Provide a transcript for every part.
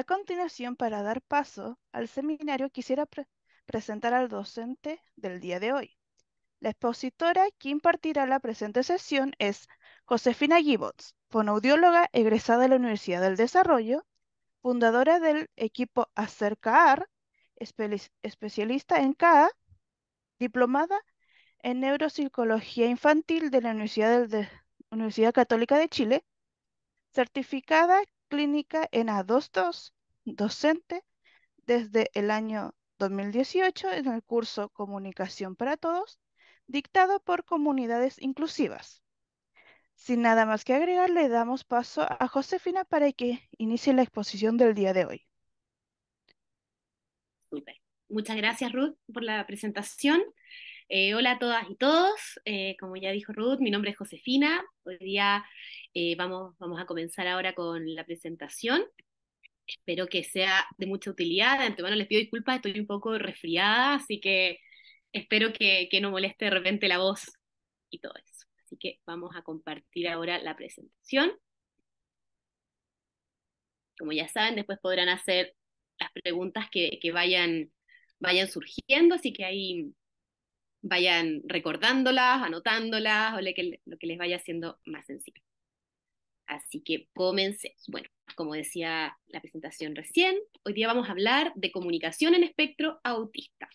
A continuación, para dar paso al seminario, quisiera presentar al docente del día de hoy. La expositora que impartirá la presente sesión es Josefina Gibbons, fonoaudióloga egresada de la Universidad del Desarrollo, fundadora del equipo ACERCAR, especialista en CA, diplomada en neuropsicología infantil de la Universidad, Universidad Católica de Chile, certificada clínica en A22, docente desde el año 2018 en el curso Comunicación para Todos, dictado por comunidades inclusivas. Sin nada más que agregar, le damos paso a Josefina para que inicie la exposición del día de hoy. Muchas gracias, Ruth, por la presentación. Eh, hola a todas y todos, eh, como ya dijo Ruth, mi nombre es Josefina. Hoy día eh, vamos, vamos a comenzar ahora con la presentación. Espero que sea de mucha utilidad. De antemano les pido disculpas, estoy un poco resfriada, así que espero que, no moleste de repente la voz y todo eso. Así que vamos a compartir ahora la presentación. Como ya saben, después podrán hacer las preguntas que, vayan, vayan surgiendo, así que hay vayan recordándolas, anotándolas, o lo que, lo que les vaya haciendo más sencillo. Así que comencemos. Bueno, como decía la presentación recién, hoy día vamos a hablar de comunicación en espectro autista.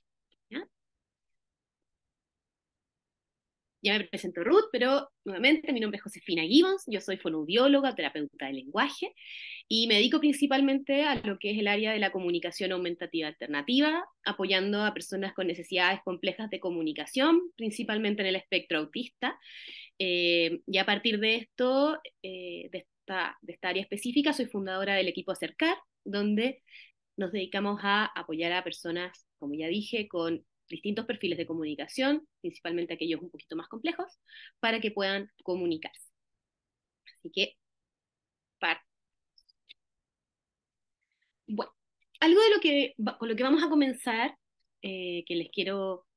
Ya me presento Ruth, pero nuevamente mi nombre es Josefina Gibbons, yo soy fonoaudióloga, terapeuta de lenguaje y me dedico principalmente a lo que es el área de la comunicación aumentativa alternativa, apoyando a personas con necesidades complejas de comunicación, principalmente en el espectro autista. Eh, y a partir de esto, eh, de esta área específica, soy fundadora del equipo Acercar, donde nos dedicamos a apoyar a personas, como ya dije, con distintos perfiles de comunicación, principalmente aquellos un poquito más complejos, para que puedan comunicarse. Así que, Bueno, algo de lo que, con lo que vamos a comenzar, eh, que les quiero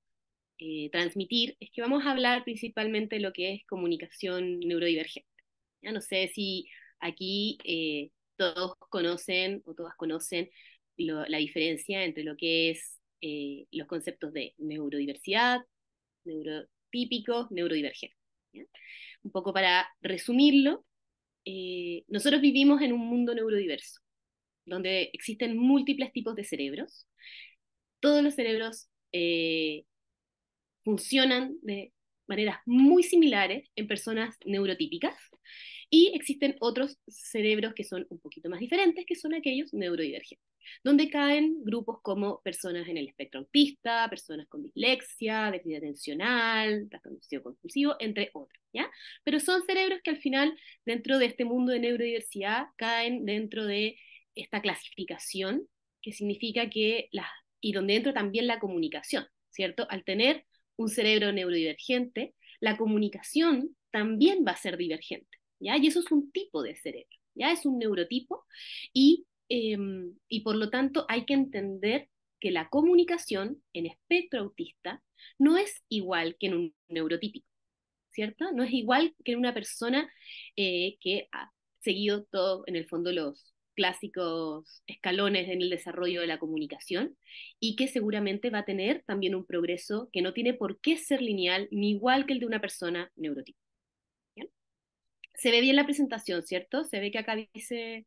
eh, transmitir, es que vamos a hablar principalmente de lo que es comunicación neurodivergente. Ya no sé si aquí eh, todos conocen o todas conocen la diferencia entre lo que es eh, los conceptos de neurodiversidad, neurotípico, neurodivergente. Un poco para resumirlo, eh, nosotros vivimos en un mundo neurodiverso, donde existen múltiples tipos de cerebros. Todos los cerebros eh, funcionan de maneras muy similares en personas neurotípicas y existen otros cerebros que son un poquito más diferentes, que son aquellos neurodivergentes, donde caen grupos como personas en el espectro autista, personas con dislexia, déficit atencional, trastorno compulsivo, entre otros, ¿ya? Pero son cerebros que al final, dentro de este mundo de neurodiversidad, caen dentro de esta clasificación, que significa que y donde entra también la comunicación, ¿cierto? Al tener un cerebro neurodivergente, la comunicación también va a ser divergente. Y eso es un tipo de cerebro, ¿ya? Es un neurotipo em, y, por lo tanto hay que entender que la comunicación en espectro autista no es igual que en un neurotípico, ¿cierto? No es igual que en una persona eh, que ha seguido todo, en el fondo, los clásicos escalones en el desarrollo de la comunicación y que seguramente va a tener también un progreso que no tiene por qué ser lineal ni igual que el de una persona neurotípica. Se ve bien la presentación, ¿cierto? Se ve que acá dice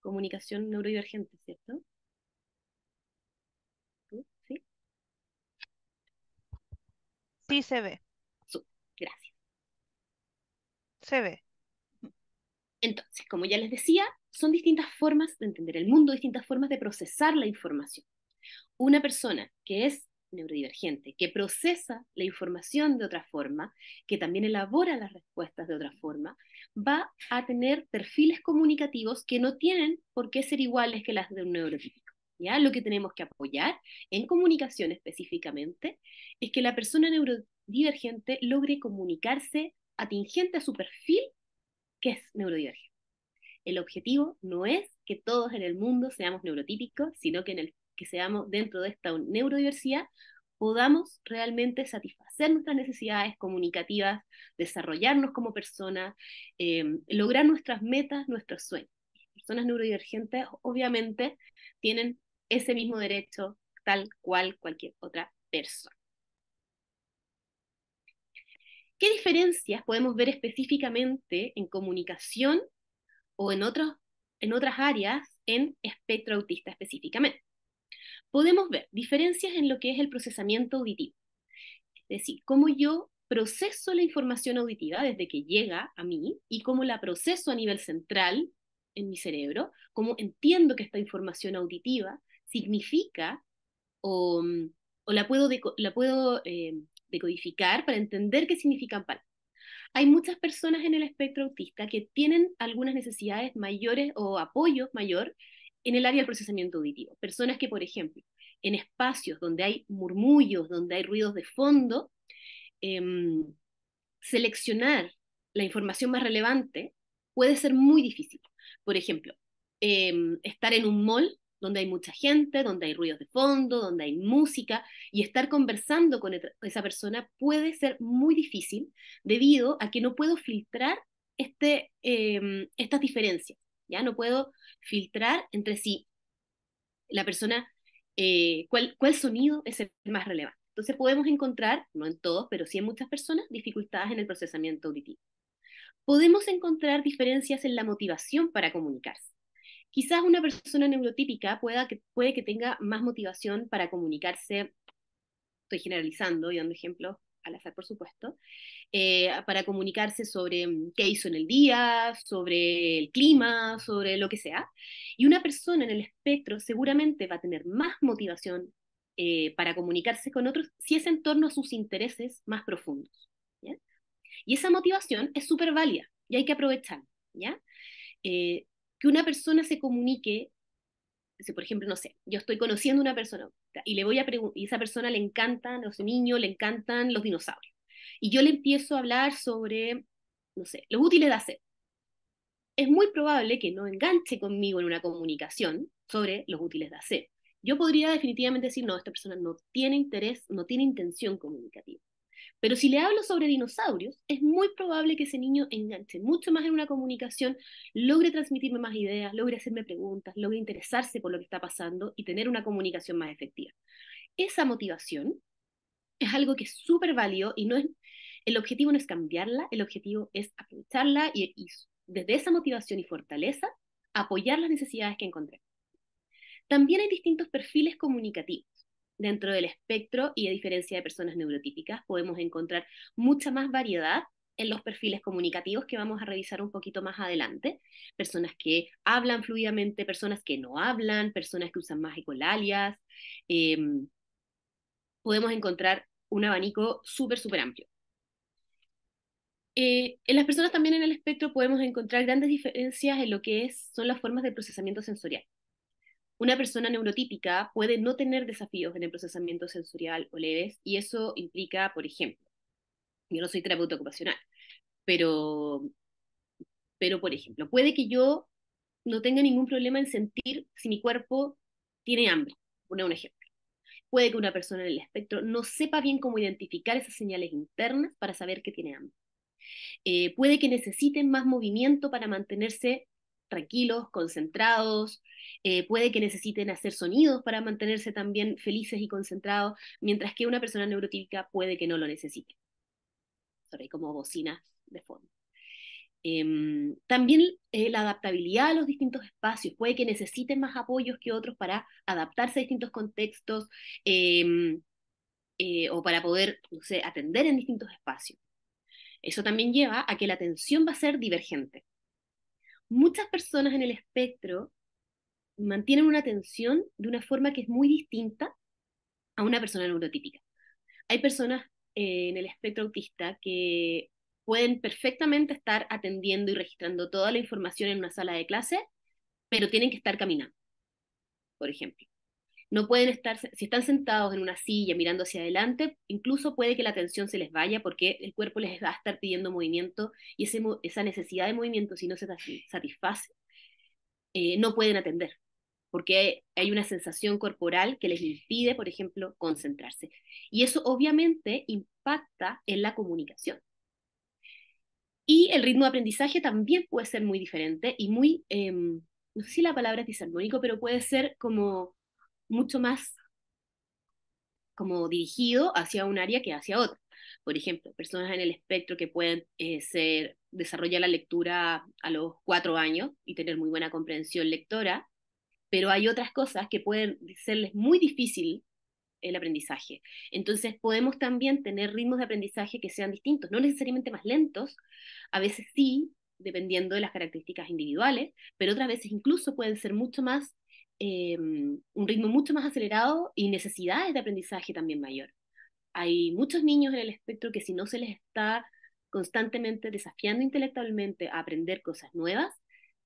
comunicación neurodivergente, ¿cierto? ¿Sí? Sí, se ve. Gracias. Se ve. Entonces, como ya les decía, son distintas formas de entender el mundo, distintas formas de procesar la información. Una persona que es neurodivergente, que procesa la información de otra forma, que también elabora las respuestas de otra forma, va a tener perfiles comunicativos que no tienen por qué ser iguales que las de un neurotípico. ¿ya? Lo que tenemos que apoyar en comunicación específicamente es que la persona neurodivergente logre comunicarse atingente a su perfil, que es neurodivergente. El objetivo no es que todos en el mundo seamos neurotípicos, sino que en el que seamos dentro de esta neurodiversidad, podamos realmente satisfacer nuestras necesidades comunicativas, desarrollarnos como personas, eh, lograr nuestras metas, nuestros sueños. Las personas neurodivergentes obviamente tienen ese mismo derecho tal cual cualquier otra persona. ¿Qué diferencias podemos ver específicamente en comunicación o en, en otras áreas en espectro autista específicamente? podemos ver diferencias en lo que es el procesamiento auditivo. Es decir, cómo yo proceso la información auditiva desde que llega a mí y cómo la proceso a nivel central en mi cerebro, cómo entiendo que esta información auditiva significa o, la puedo, la puedo eh, decodificar para entender qué significan palabras. Hay muchas personas en el espectro autista que tienen algunas necesidades mayores o apoyos mayor en el área del procesamiento auditivo. Personas que, por ejemplo, en espacios donde hay murmullos, donde hay ruidos de fondo, em, seleccionar la información más relevante puede ser muy difícil. Por ejemplo, em, estar en un mall donde hay mucha gente, donde hay ruidos de fondo, donde hay música, y estar conversando con esa persona puede ser muy difícil debido a que no puedo filtrar este, em, estas diferencias. ¿ya? No puedo filtrar entre sí, la persona, eh, cuál, sonido es el más relevante. Entonces podemos encontrar, no en todos, pero sí en muchas personas, dificultades en el procesamiento auditivo. Podemos encontrar diferencias en la motivación para comunicarse. Quizás una persona neurotípica pueda que, puede que tenga más motivación para comunicarse, estoy generalizando y dando ejemplos al hacer por supuesto, eh, para comunicarse sobre mm, qué hizo en el día, sobre el clima, sobre lo que sea. Y una persona en el espectro seguramente va a tener más motivación eh, para comunicarse con otros si es en torno a sus intereses más profundos. Y esa motivación es súper válida y hay que aprovechar ¿ya? Eh, que una persona se comunique, por ejemplo, no sé, yo estoy conociendo a una persona, y le voy a esa persona le encantan los niños, le encantan los dinosaurios. Y yo le empiezo a hablar sobre, no sé, los útiles de hacer. Es muy probable que no enganche conmigo en una comunicación sobre los útiles de hacer. Yo podría definitivamente decir, no, esta persona no tiene interés, no tiene intención comunicativa. Pero si le hablo sobre dinosaurios, es muy probable que ese niño enganche mucho más en una comunicación, logre transmitirme más ideas, logre hacerme preguntas, logre interesarse por lo que está pasando y tener una comunicación más efectiva. Esa motivación es algo que es súper válido y no es, el objetivo no es cambiarla, el objetivo es aprovecharla y, y desde esa motivación y fortaleza apoyar las necesidades que encontré. También hay distintos perfiles comunicativos dentro del espectro y a diferencia de personas neurotípicas, podemos encontrar mucha más variedad en los perfiles comunicativos que vamos a revisar un poquito más adelante. Personas que hablan fluidamente, personas que no hablan, personas que usan más ecolalias. Em, podemos encontrar un abanico súper, súper amplio. Eh, en las personas también en el espectro podemos encontrar grandes diferencias en lo que es, son las formas de procesamiento sensorial. Una persona neurotípica puede no tener desafíos en el procesamiento sensorial o leves y eso implica, por ejemplo, yo no soy terapeuta ocupacional, pero, pero por ejemplo, puede que yo no tenga ningún problema en sentir si mi cuerpo tiene hambre, pone un ejemplo. Puede que una persona en el espectro no sepa bien cómo identificar esas señales internas para saber que tiene hambre. Eh, puede que necesiten más movimiento para mantenerse tranquilos, concentrados, eh, puede que necesiten hacer sonidos para mantenerse también felices y concentrados, mientras que una persona neurotípica puede que no lo necesite. como bocina de fondo. Em, también eh, la adaptabilidad a los distintos espacios. Puede que necesiten más apoyos que otros para adaptarse a distintos contextos em, eh, o para poder atender en distintos espacios. Eso también lleva a que la atención va a ser divergente muchas personas en el espectro mantienen una atención de una forma que es muy distinta a una persona neurotípica. Hay personas eh, en el espectro autista que pueden perfectamente estar atendiendo y registrando toda la información en una sala de clase, pero tienen que estar caminando, por ejemplo. No pueden estar, si están sentados en una silla mirando hacia adelante, incluso puede que la atención se les vaya porque el cuerpo les va a estar pidiendo movimiento y esa necesidad de movimiento, si no se satisface, eh, no pueden atender porque hay una sensación corporal que les impide, por ejemplo, concentrarse. Y eso obviamente impacta en la comunicación. Y el ritmo de aprendizaje también puede ser muy diferente y muy, em, no sé si la palabra es disarmónico, pero puede ser como mucho más como dirigido hacia un área que hacia otra. Por ejemplo, personas en el espectro que pueden eh, ser, desarrollar la lectura a los cuatro años y tener muy buena comprensión lectora, pero hay otras cosas que pueden serles muy difícil el aprendizaje. Entonces podemos también tener ritmos de aprendizaje que sean distintos, no necesariamente más lentos, a veces sí, dependiendo de las características individuales, pero otras veces incluso pueden ser mucho más Em, un ritmo mucho más acelerado y necesidades de aprendizaje también mayor. Hay muchos niños en el espectro que si no se les está constantemente desafiando intelectualmente a aprender cosas nuevas,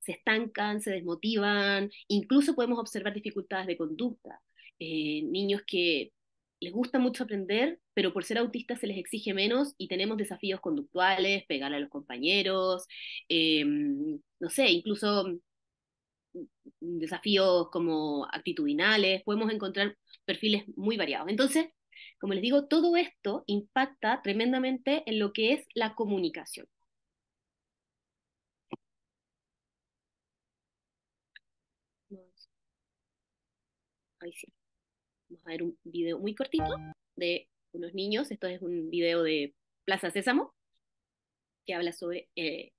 se estancan, se desmotivan, incluso podemos observar dificultades de conducta. Eh, niños que les gusta mucho aprender, pero por ser autistas se les exige menos y tenemos desafíos conductuales, pegar a los compañeros, em, no sé, incluso desafíos como actitudinales, podemos encontrar perfiles muy variados. Entonces, como les digo, todo esto impacta tremendamente en lo que es la comunicación. Vamos a ver un video muy cortito de unos niños. Esto es un video de Plaza Sésamo que habla sobre, eh,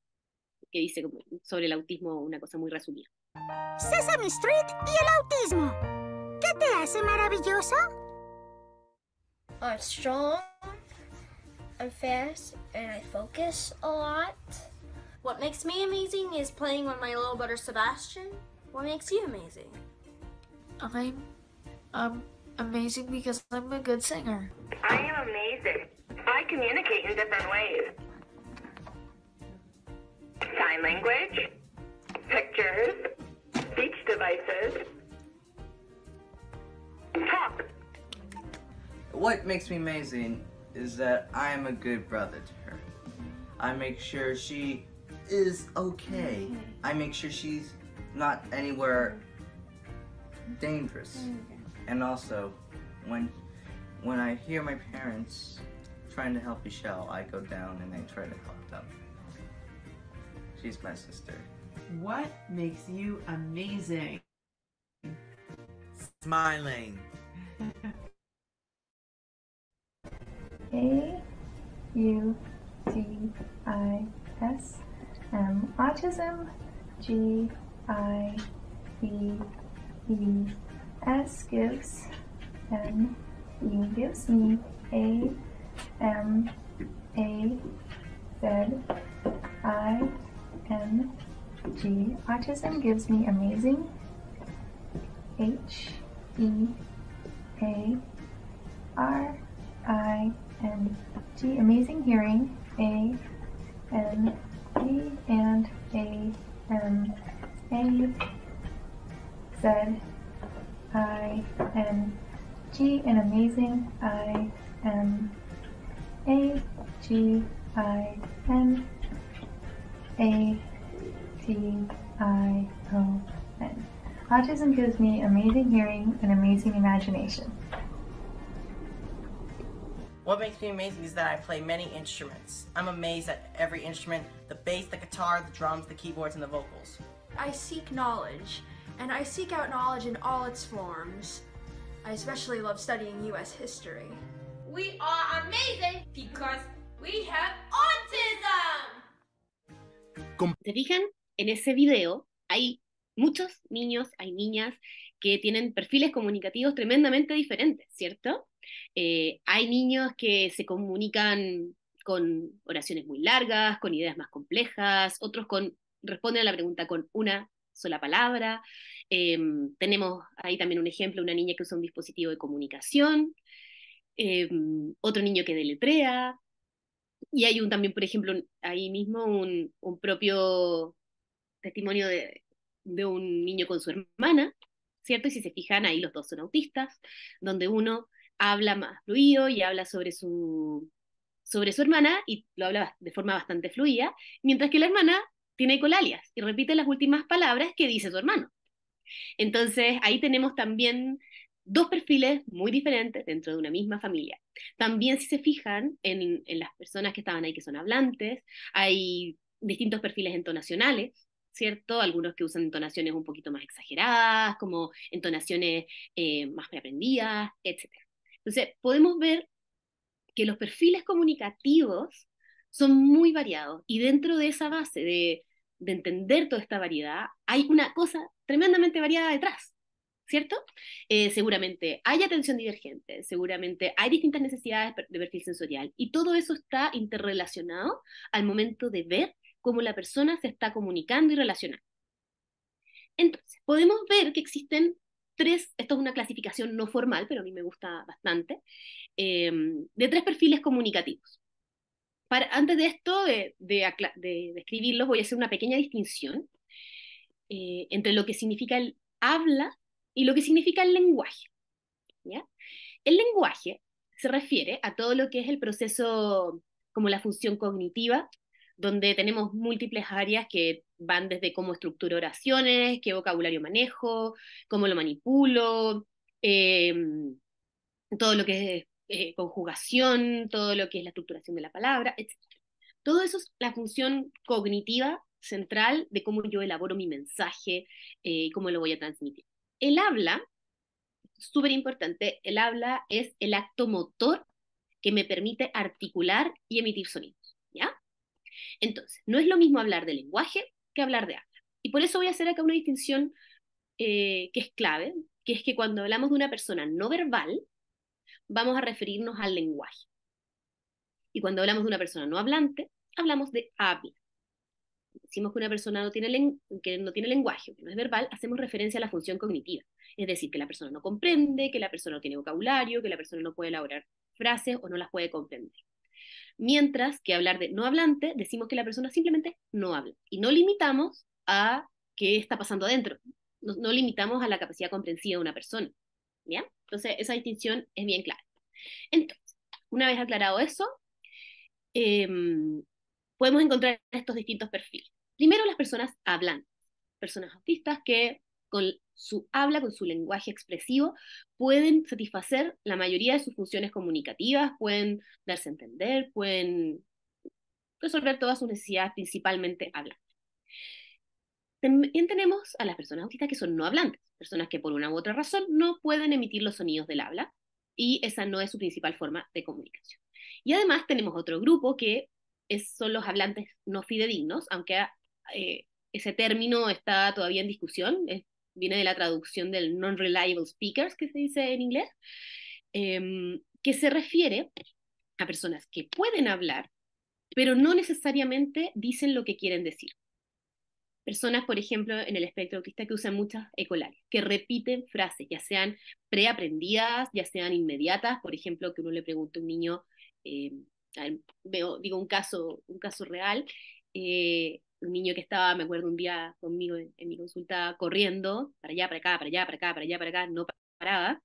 que dice sobre el autismo una cosa muy resumida. Sesame Street y el autismo. ¿Qué te hace maravilloso? I'm strong, I'm fast, and I focus a lot. What makes me amazing is playing with my little brother Sebastian. What makes you amazing? I'm um amazing because I'm a good singer. I am amazing. I communicate in different ways. Sign language, pictures, speech devices. Talk. What makes me amazing is that I am a good brother to her. I make sure she is okay. I make sure she's not anywhere dangerous. And also, when when I hear my parents trying to help Michelle, I go down and I try to help them. She's my sister. What makes you amazing? Smiling. A U D I S M autism G I E E S gives M E gives me A M A Z I N G. Autism gives me amazing. H E A R I N G. Amazing hearing. A, n, g and a, m, a, z, i, n, g And amazing. I M A G I N A. T-I-O-N. Autism gives me amazing hearing and amazing imagination. What makes me amazing is that I play many instruments. I'm amazed at every instrument, the bass, the guitar, the drums, the keyboards, and the vocals. I seek knowledge, and I seek out knowledge in all its forms. I especially love studying U.S. history. We are amazing because we have autism! ¿Te fijan? en ese video hay muchos niños, hay niñas que tienen perfiles comunicativos tremendamente diferentes, ¿cierto? Eh, hay niños que se comunican con oraciones muy largas, con ideas más complejas, otros con, responden a la pregunta con una sola palabra. Eh, tenemos ahí también un ejemplo, una niña que usa un dispositivo de comunicación, eh, otro niño que deletrea, y hay un también, por ejemplo, ahí mismo un propio testimonio de, un niño con su hermana, ¿cierto? Y si se fijan, ahí los dos son autistas, donde uno habla más fluido y habla sobre su, sobre su hermana y lo habla de forma bastante fluida, mientras que la hermana tiene colalias y repite las últimas palabras que dice su hermano. Entonces, ahí tenemos también dos perfiles muy diferentes dentro de una misma familia. También si se fijan en, en las personas que estaban ahí que son hablantes, hay distintos perfiles entonacionales, ¿cierto? Algunos que usan entonaciones un poquito más exageradas, como entonaciones eh, más preaprendidas, etc. Entonces, podemos ver que los perfiles comunicativos son muy variados y dentro de esa base de, entender toda esta variedad, hay una cosa tremendamente variada detrás. ¿cierto? Eh, seguramente hay atención divergente, seguramente hay distintas necesidades de perfil sensorial y todo eso está interrelacionado al momento de ver cómo la persona se está comunicando y relacionando. Entonces, podemos ver que existen tres, esto es una clasificación no formal, pero a mí me gusta bastante, em, de tres perfiles comunicativos. Para, antes de esto, de, describirlos, voy a hacer una pequeña distinción eh, entre lo que significa el habla y lo que significa el lenguaje. El lenguaje se refiere a todo lo que es el proceso como la función cognitiva donde tenemos múltiples áreas que van desde cómo estructuro oraciones, qué vocabulario manejo, cómo lo manipulo, em, todo lo que es eh, conjugación, todo lo que es la estructuración de la palabra, etc. Todo eso es la función cognitiva central de cómo yo elaboro mi mensaje y eh, cómo lo voy a transmitir. El habla, súper importante, el habla es el acto motor que me permite articular y emitir sonidos, ¿ya? Entonces, no es lo mismo hablar de lenguaje que hablar de habla. Y por eso voy a hacer acá una distinción eh, que es clave, que es que cuando hablamos de una persona no verbal, vamos a referirnos al lenguaje. Y cuando hablamos de una persona no hablante, hablamos de habla. Decimos que una persona no tiene, que no tiene lenguaje, que no es verbal, hacemos referencia a la función cognitiva. Es decir, que la persona no comprende, que la persona no tiene vocabulario, que la persona no puede elaborar frases o no las puede comprender. Mientras que hablar de no hablante, decimos que la persona simplemente no habla. Y no limitamos a qué está pasando adentro. No, limitamos a la capacidad comprensiva de una persona. ¿Ya? Entonces, esa distinción es bien clara. Entonces, una vez aclarado eso, em, podemos encontrar estos distintos perfiles. Primero, las personas hablantes. personas autistas que con su habla, con su lenguaje expresivo, pueden satisfacer la mayoría de sus funciones comunicativas, pueden darse a entender, pueden resolver todas sus necesidades, principalmente hablando. También tenemos a las personas autistas que son no hablantes, personas que por una u otra razón no pueden emitir los sonidos del habla y esa no es su principal forma de comunicación. Y además tenemos otro grupo que es, son los hablantes no fidedignos, aunque eh, ese término está todavía en discusión, es viene de la traducción del non-reliable speakers, que se dice en inglés, em, que se refiere a personas que pueden hablar, pero no necesariamente dicen lo que quieren decir. Personas, por ejemplo, en el espectro autista que usan muchas ecolares, que repiten frases, ya sean preaprendidas, ya sean inmediatas, por ejemplo, que uno le pregunta a un niño, em, veo, digo un caso, un caso real, eh, un niño que estaba, me acuerdo un día conmigo en, mi consulta, corriendo para allá, para acá, para allá, para acá, para allá, para acá, no paraba.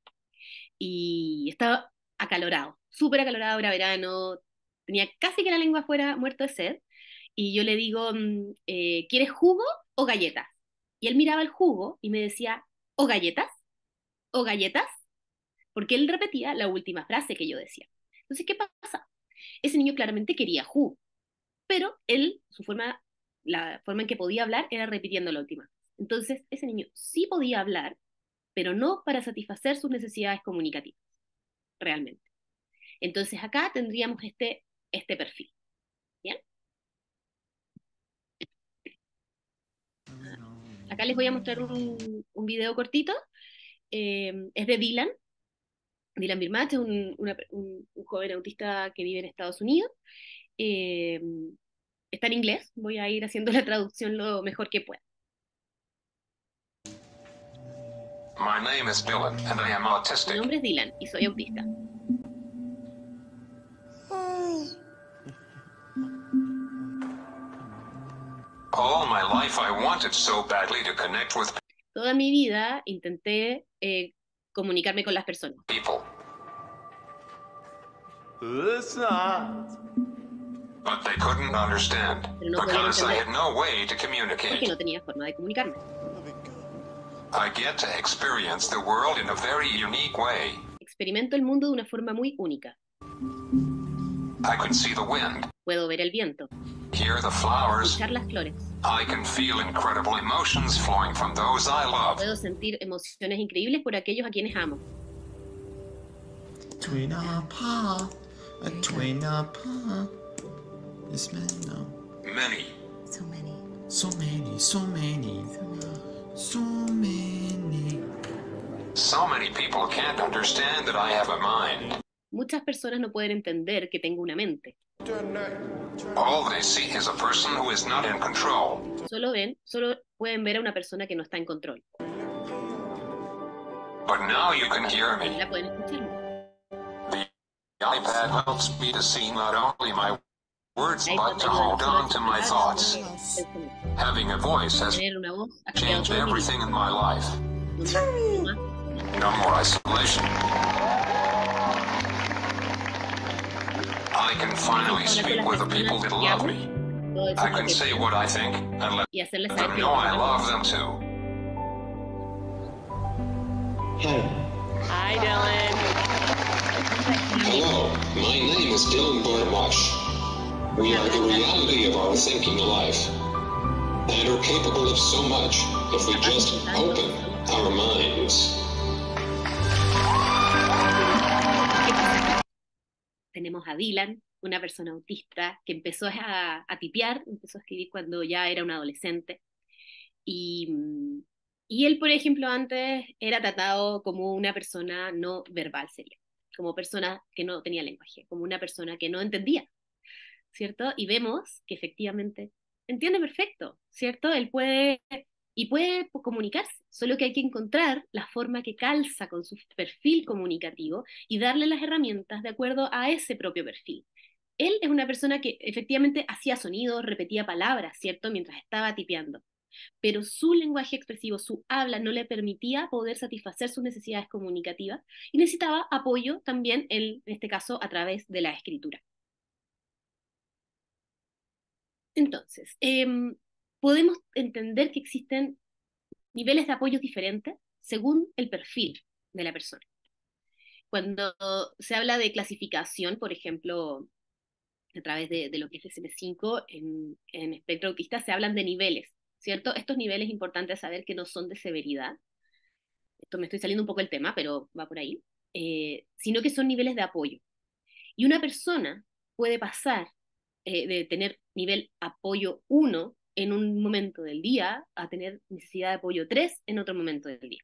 Y estaba acalorado, súper acalorado, era verano, tenía casi que la lengua fuera muerto de sed. Y yo le digo, mm, eh, ¿quieres jugo o galletas? Y él miraba el jugo y me decía, ¿o galletas? ¿O galletas? Porque él repetía la última frase que yo decía. Entonces, ¿qué pasa? Ese niño claramente quería jugo, pero él, su forma la forma en que podía hablar era repitiendo la última. Entonces, ese niño sí podía hablar, pero no para satisfacer sus necesidades comunicativas, realmente. Entonces, acá tendríamos este, este perfil. ¿Bien? Acá les voy a mostrar un, video cortito. Eh, es de Dylan. Dylan Birmach es un, joven autista que vive en Estados Unidos. Eh, está en inglés, voy a ir haciendo la traducción lo mejor que pueda. Mi nombre es Dylan y soy autista. Toda mi vida intenté eh, comunicarme con las personas. But they couldn't understand no because I had no way to communicate. Porque no tenía forma de comunicarme. I get to experience the world in a very unique way. Experimento el mundo de una forma muy única. I can see the wind. Puedo ver el viento. Hear the flowers. Escuchar las flores. I can feel incredible emotions flowing from those I love. Puedo sentir emociones increíbles por aquellos a quienes amo. Twin up, twin up. It's no. Many. So many. So many, so many. So many. So many people can't understand that I have a mind. Muchas personas no pueden entender que tengo una mente. All they see is a person who is not in control. Solo ven, solo pueden ver a una persona que no está en control. But now you can hear me. La pueden escucharme. The iPad helps me to see not only my words but to hold on to my thoughts. Having a voice has changed everything in my life. No more isolation. I can finally speak with the people that love me. I can say what I think and let them know I love them too. Hi. Hi, Dylan. Hello, my name is Dylan Bartosh. Tenemos a Dylan, una persona autista que empezó a, a tipear, empezó a escribir cuando ya era un adolescente. Y, y él, por ejemplo, antes era tratado como una persona no verbal sería, como persona que no tenía lenguaje, como una persona que no entendía ¿cierto? Y vemos que efectivamente entiende perfecto, ¿cierto? Él puede y puede comunicarse, solo que hay que encontrar la forma que calza con su perfil comunicativo y darle las herramientas de acuerdo a ese propio perfil. Él es una persona que efectivamente hacía sonidos, repetía palabras, ¿cierto? Mientras estaba tipeando. Pero su lenguaje expresivo, su habla, no le permitía poder satisfacer sus necesidades comunicativas y necesitaba apoyo también, en este caso, a través de la escritura. Entonces, em, podemos entender que existen niveles de apoyo diferentes según el perfil de la persona. Cuando se habla de clasificación, por ejemplo, a través de, lo que es sm 5 en, espectro autista se hablan de niveles, ¿cierto? Estos niveles es importante saber que no son de severidad. Esto me estoy saliendo un poco el tema, pero va por ahí. Eh, sino que son niveles de apoyo. Y una persona puede pasar eh, de tener nivel apoyo 1 en un momento del día a tener necesidad de apoyo 3 en otro momento del día.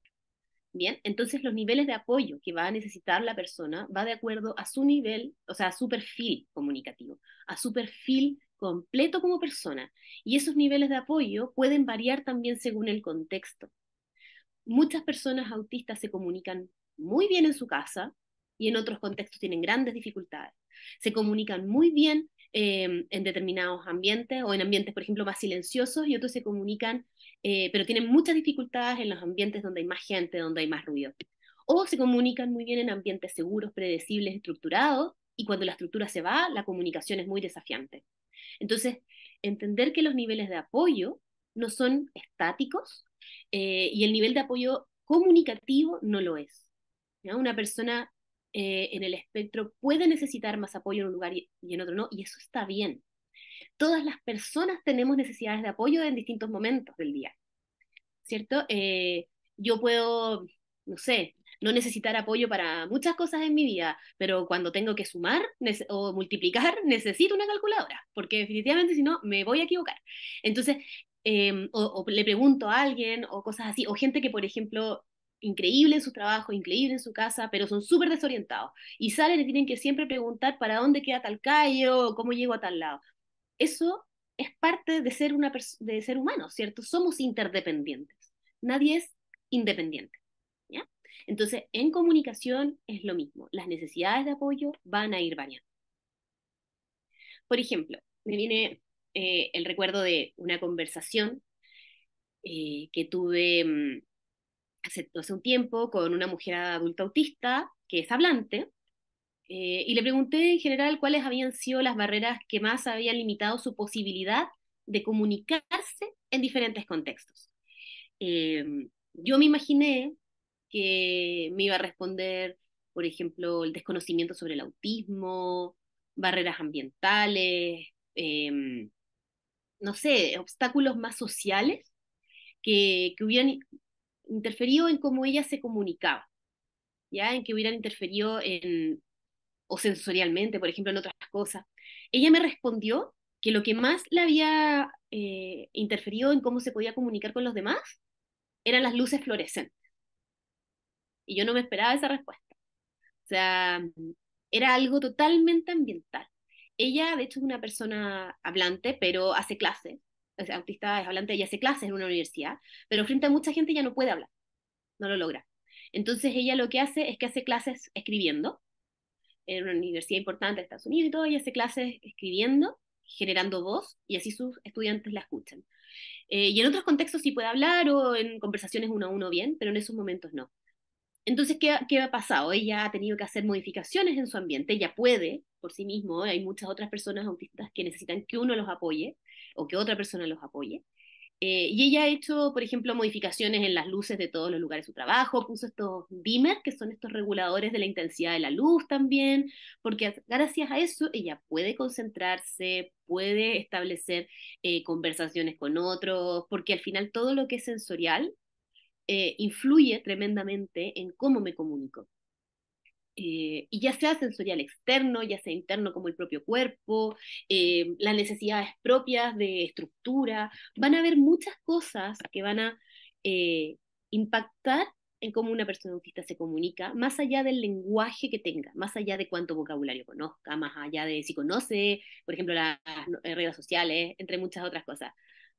Bien, entonces los niveles de apoyo que va a necesitar la persona va de acuerdo a su nivel, o sea, a su perfil comunicativo, a su perfil completo como persona. Y esos niveles de apoyo pueden variar también según el contexto. Muchas personas autistas se comunican muy bien en su casa y en otros contextos tienen grandes dificultades. Se comunican muy bien Em, en determinados ambientes o en ambientes, por ejemplo, más silenciosos y otros se comunican, eh, pero tienen muchas dificultades en los ambientes donde hay más gente, donde hay más ruido. O se comunican muy bien en ambientes seguros, predecibles, estructurados, y cuando la estructura se va, la comunicación es muy desafiante. Entonces, entender que los niveles de apoyo no son estáticos eh, y el nivel de apoyo comunicativo no lo es. Una persona eh, en el espectro puede necesitar más apoyo en un lugar y, en otro no, y eso está bien. Todas las personas tenemos necesidades de apoyo en distintos momentos del día, ¿cierto? Eh, yo puedo, no sé, no necesitar apoyo para muchas cosas en mi vida, pero cuando tengo que sumar o multiplicar, necesito una calculadora, porque definitivamente si no, me voy a equivocar. Entonces, em, o, le pregunto a alguien o cosas así, o gente que, por ejemplo, increíble en su trabajo, increíble en su casa, pero son súper desorientados. Y salen y tienen que siempre preguntar para dónde queda tal calle o cómo llego a tal lado. Eso es parte de ser, una de ser humano, ¿cierto? Somos interdependientes. Nadie es independiente. ¿ya? Entonces, en comunicación es lo mismo. Las necesidades de apoyo van a ir variando. Por ejemplo, me viene eh, el recuerdo de una conversación eh, que tuve mm, hace, un tiempo con una mujer adulta autista que es hablante, eh, y le pregunté en general cuáles habían sido las barreras que más habían limitado su posibilidad de comunicarse en diferentes contextos. Em, yo me imaginé que me iba a responder, por ejemplo, el desconocimiento sobre el autismo, barreras ambientales, em, no sé, obstáculos más sociales que, que hubieran interferió en cómo ella se comunicaba, ¿ya? En que hubieran interferido en, o sensorialmente, por ejemplo, en otras cosas. Ella me respondió que lo que más le había eh, interferido en cómo se podía comunicar con los demás eran las luces fluorescentes. Y yo no me esperaba esa respuesta. O sea, era algo totalmente ambiental. Ella, de hecho, es una persona hablante, pero hace clase es autista, es hablante y hace clases en una universidad, pero frente a mucha gente ya no puede hablar, no lo logra. Entonces ella lo que hace es que hace clases escribiendo, en una universidad importante de Estados Unidos y todo, ella hace clases escribiendo, generando voz, y así sus estudiantes la escuchan. Eh, y en otros contextos sí puede hablar o en conversaciones uno a uno bien, pero en esos momentos no. Entonces, ¿qué, ha pasado? Ella ha tenido que hacer modificaciones en su ambiente, ella puede por sí mismo, hay muchas otras personas autistas que necesitan que uno los apoye, o que otra persona los apoye. Eh, y ella ha hecho, por ejemplo, modificaciones en las luces de todos los lugares de su trabajo, puso estos dimmers, que son estos reguladores de la intensidad de la luz también, porque gracias a eso ella puede concentrarse, puede establecer eh, conversaciones con otros, porque al final todo lo que es sensorial eh, influye tremendamente en cómo me comunico. Eh, y ya sea sensorial externo, ya sea interno como el propio cuerpo, eh, las necesidades propias de estructura, van a haber muchas cosas que van a eh, impactar en cómo una persona autista se comunica, más allá del lenguaje que tenga, más allá de cuánto vocabulario conozca, más allá de si conoce, por ejemplo, las reglas sociales, entre muchas otras cosas.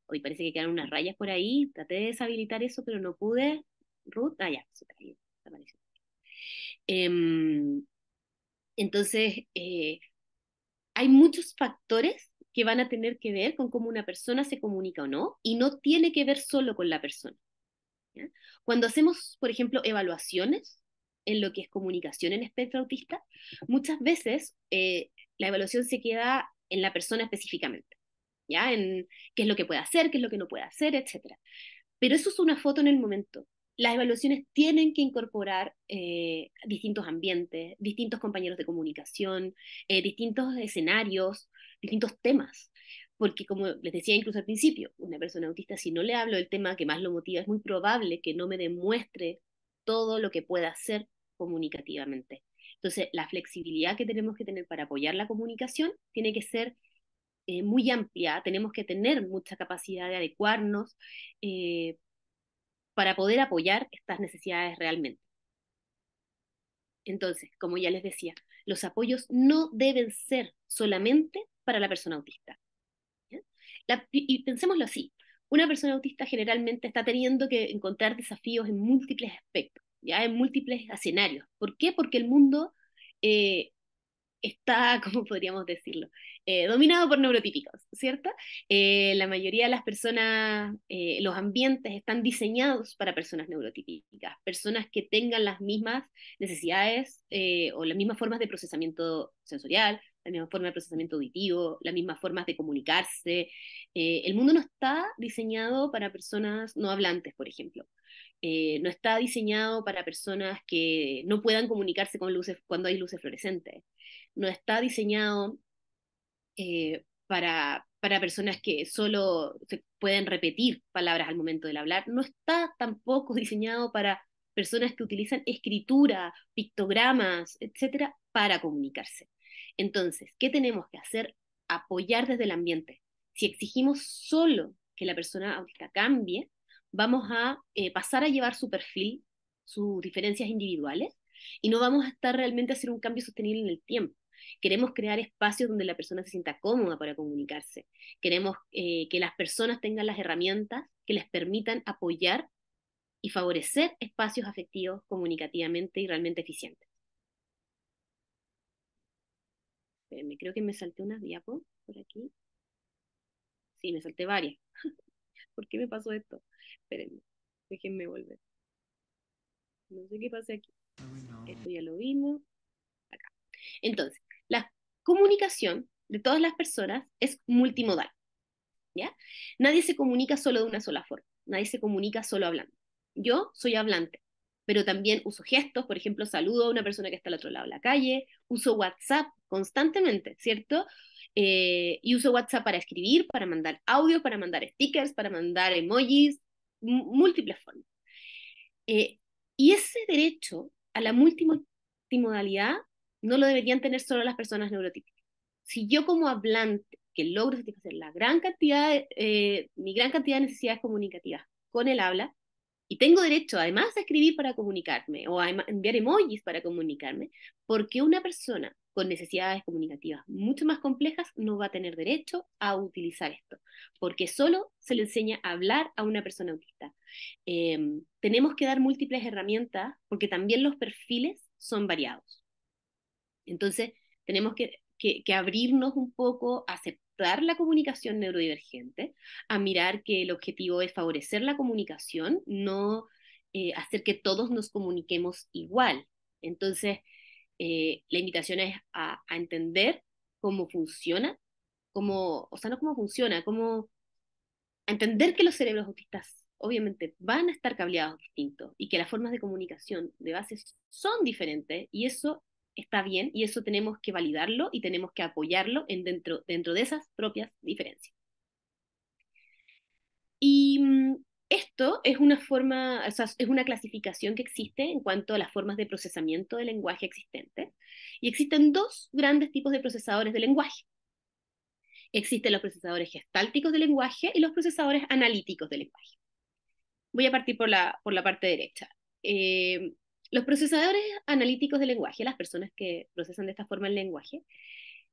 Hoy parece que quedaron unas rayas por ahí, traté de deshabilitar eso, pero no pude. Ruth, ah, ya, Em, entonces, eh, hay muchos factores que van a tener que ver con cómo una persona se comunica o no, y no tiene que ver solo con la persona. Cuando hacemos, por ejemplo, evaluaciones en lo que es comunicación en espectro autista, muchas veces eh, la evaluación se queda en la persona específicamente, ¿ya? En qué es lo que puede hacer, qué es lo que no puede hacer, etc. Pero eso es una foto en el momento las evaluaciones tienen que incorporar eh, distintos ambientes, distintos compañeros de comunicación, eh, distintos escenarios, distintos temas. Porque como les decía incluso al principio, una persona autista, si no le hablo del tema que más lo motiva, es muy probable que no me demuestre todo lo que pueda hacer comunicativamente. Entonces, la flexibilidad que tenemos que tener para apoyar la comunicación tiene que ser eh, muy amplia, tenemos que tener mucha capacidad de adecuarnos para poder apoyar estas necesidades realmente. Entonces, como ya les decía, los apoyos no deben ser solamente para la persona autista. y pensémoslo así, una persona autista generalmente está teniendo que encontrar desafíos en múltiples aspectos, ya en múltiples escenarios. ¿Por qué? Porque el mundo eh, está, ¿cómo podríamos decirlo? Eh, dominado por neurotípicos, ¿cierto? Eh, la mayoría de las personas, eh, los ambientes están diseñados para personas neurotípicas, personas que tengan las mismas necesidades o las mismas formas de procesamiento sensorial, la misma forma de procesamiento auditivo, las mismas formas de comunicarse. el mundo no está diseñado para personas no hablantes, por ejemplo. no está diseñado para personas que no puedan comunicarse con luces cuando hay luces fluorescentes no está diseñado eh, para, personas que solo se pueden repetir palabras al momento del hablar, no está tampoco diseñado para personas que utilizan escritura, pictogramas, etcétera, para comunicarse. Entonces, ¿qué tenemos que hacer? Apoyar desde el ambiente. Si exigimos solo que la persona cambie, vamos a eh, pasar a llevar su perfil, sus diferencias individuales, y no vamos a estar realmente a hacer un cambio sostenible en el tiempo. Queremos crear espacios donde la persona se sienta cómoda para comunicarse. Queremos eh, que las personas tengan las herramientas que les permitan apoyar y favorecer espacios afectivos comunicativamente y realmente eficientes. Espérenme, creo que me salté una diapos por aquí. Sí, me salté varias. ¿Por qué me pasó esto? Espérenme, déjenme volver. No sé qué pasa aquí. Esto ya lo vimos. Acá. Entonces, la comunicación de todas las personas es multimodal. ¿ya? Nadie se comunica solo de una sola forma, nadie se comunica solo hablando. Yo soy hablante, pero también uso gestos, por ejemplo, saludo a una persona que está al otro lado de la calle, uso WhatsApp constantemente, ¿cierto? Eh, y uso WhatsApp para escribir, para mandar audio, para mandar stickers, para mandar emojis, múltiples formas. Eh, y ese derecho a la multimodalidad no lo deberían tener solo las personas neurotípicas. Si yo como hablante que logro satisfacer la gran cantidad eh, mi gran cantidad de necesidades comunicativas con el habla, y tengo derecho además a escribir para comunicarme o a enviar emojis para comunicarme, porque una persona con necesidades comunicativas mucho más complejas no va a tener derecho a utilizar esto, porque solo se le enseña a hablar a una persona autista. Em, tenemos que dar múltiples herramientas porque también los perfiles son variados. Entonces, tenemos que, abrirnos un poco, a aceptar la comunicación neurodivergente, a mirar que el objetivo es favorecer la comunicación, no eh, hacer que todos nos comuniquemos igual. Entonces, eh, la invitación es a, entender cómo funciona, cómo, o sea, no cómo funciona, cómo entender que los cerebros autistas obviamente van a estar cableados distintos y que las formas de comunicación de base son diferentes y eso está bien y eso tenemos que validarlo y tenemos que apoyarlo en dentro, dentro de esas propias diferencias. Y mm, esto es una forma, es una clasificación que existe en cuanto a las formas de procesamiento del lenguaje existente. Y existen dos grandes tipos de procesadores de lenguaje. Existen los procesadores gestálticos del lenguaje y los procesadores analíticos del lenguaje. Voy a partir por la, por la parte derecha. Eh, los procesadores analíticos del lenguaje, las personas que procesan de esta forma el lenguaje,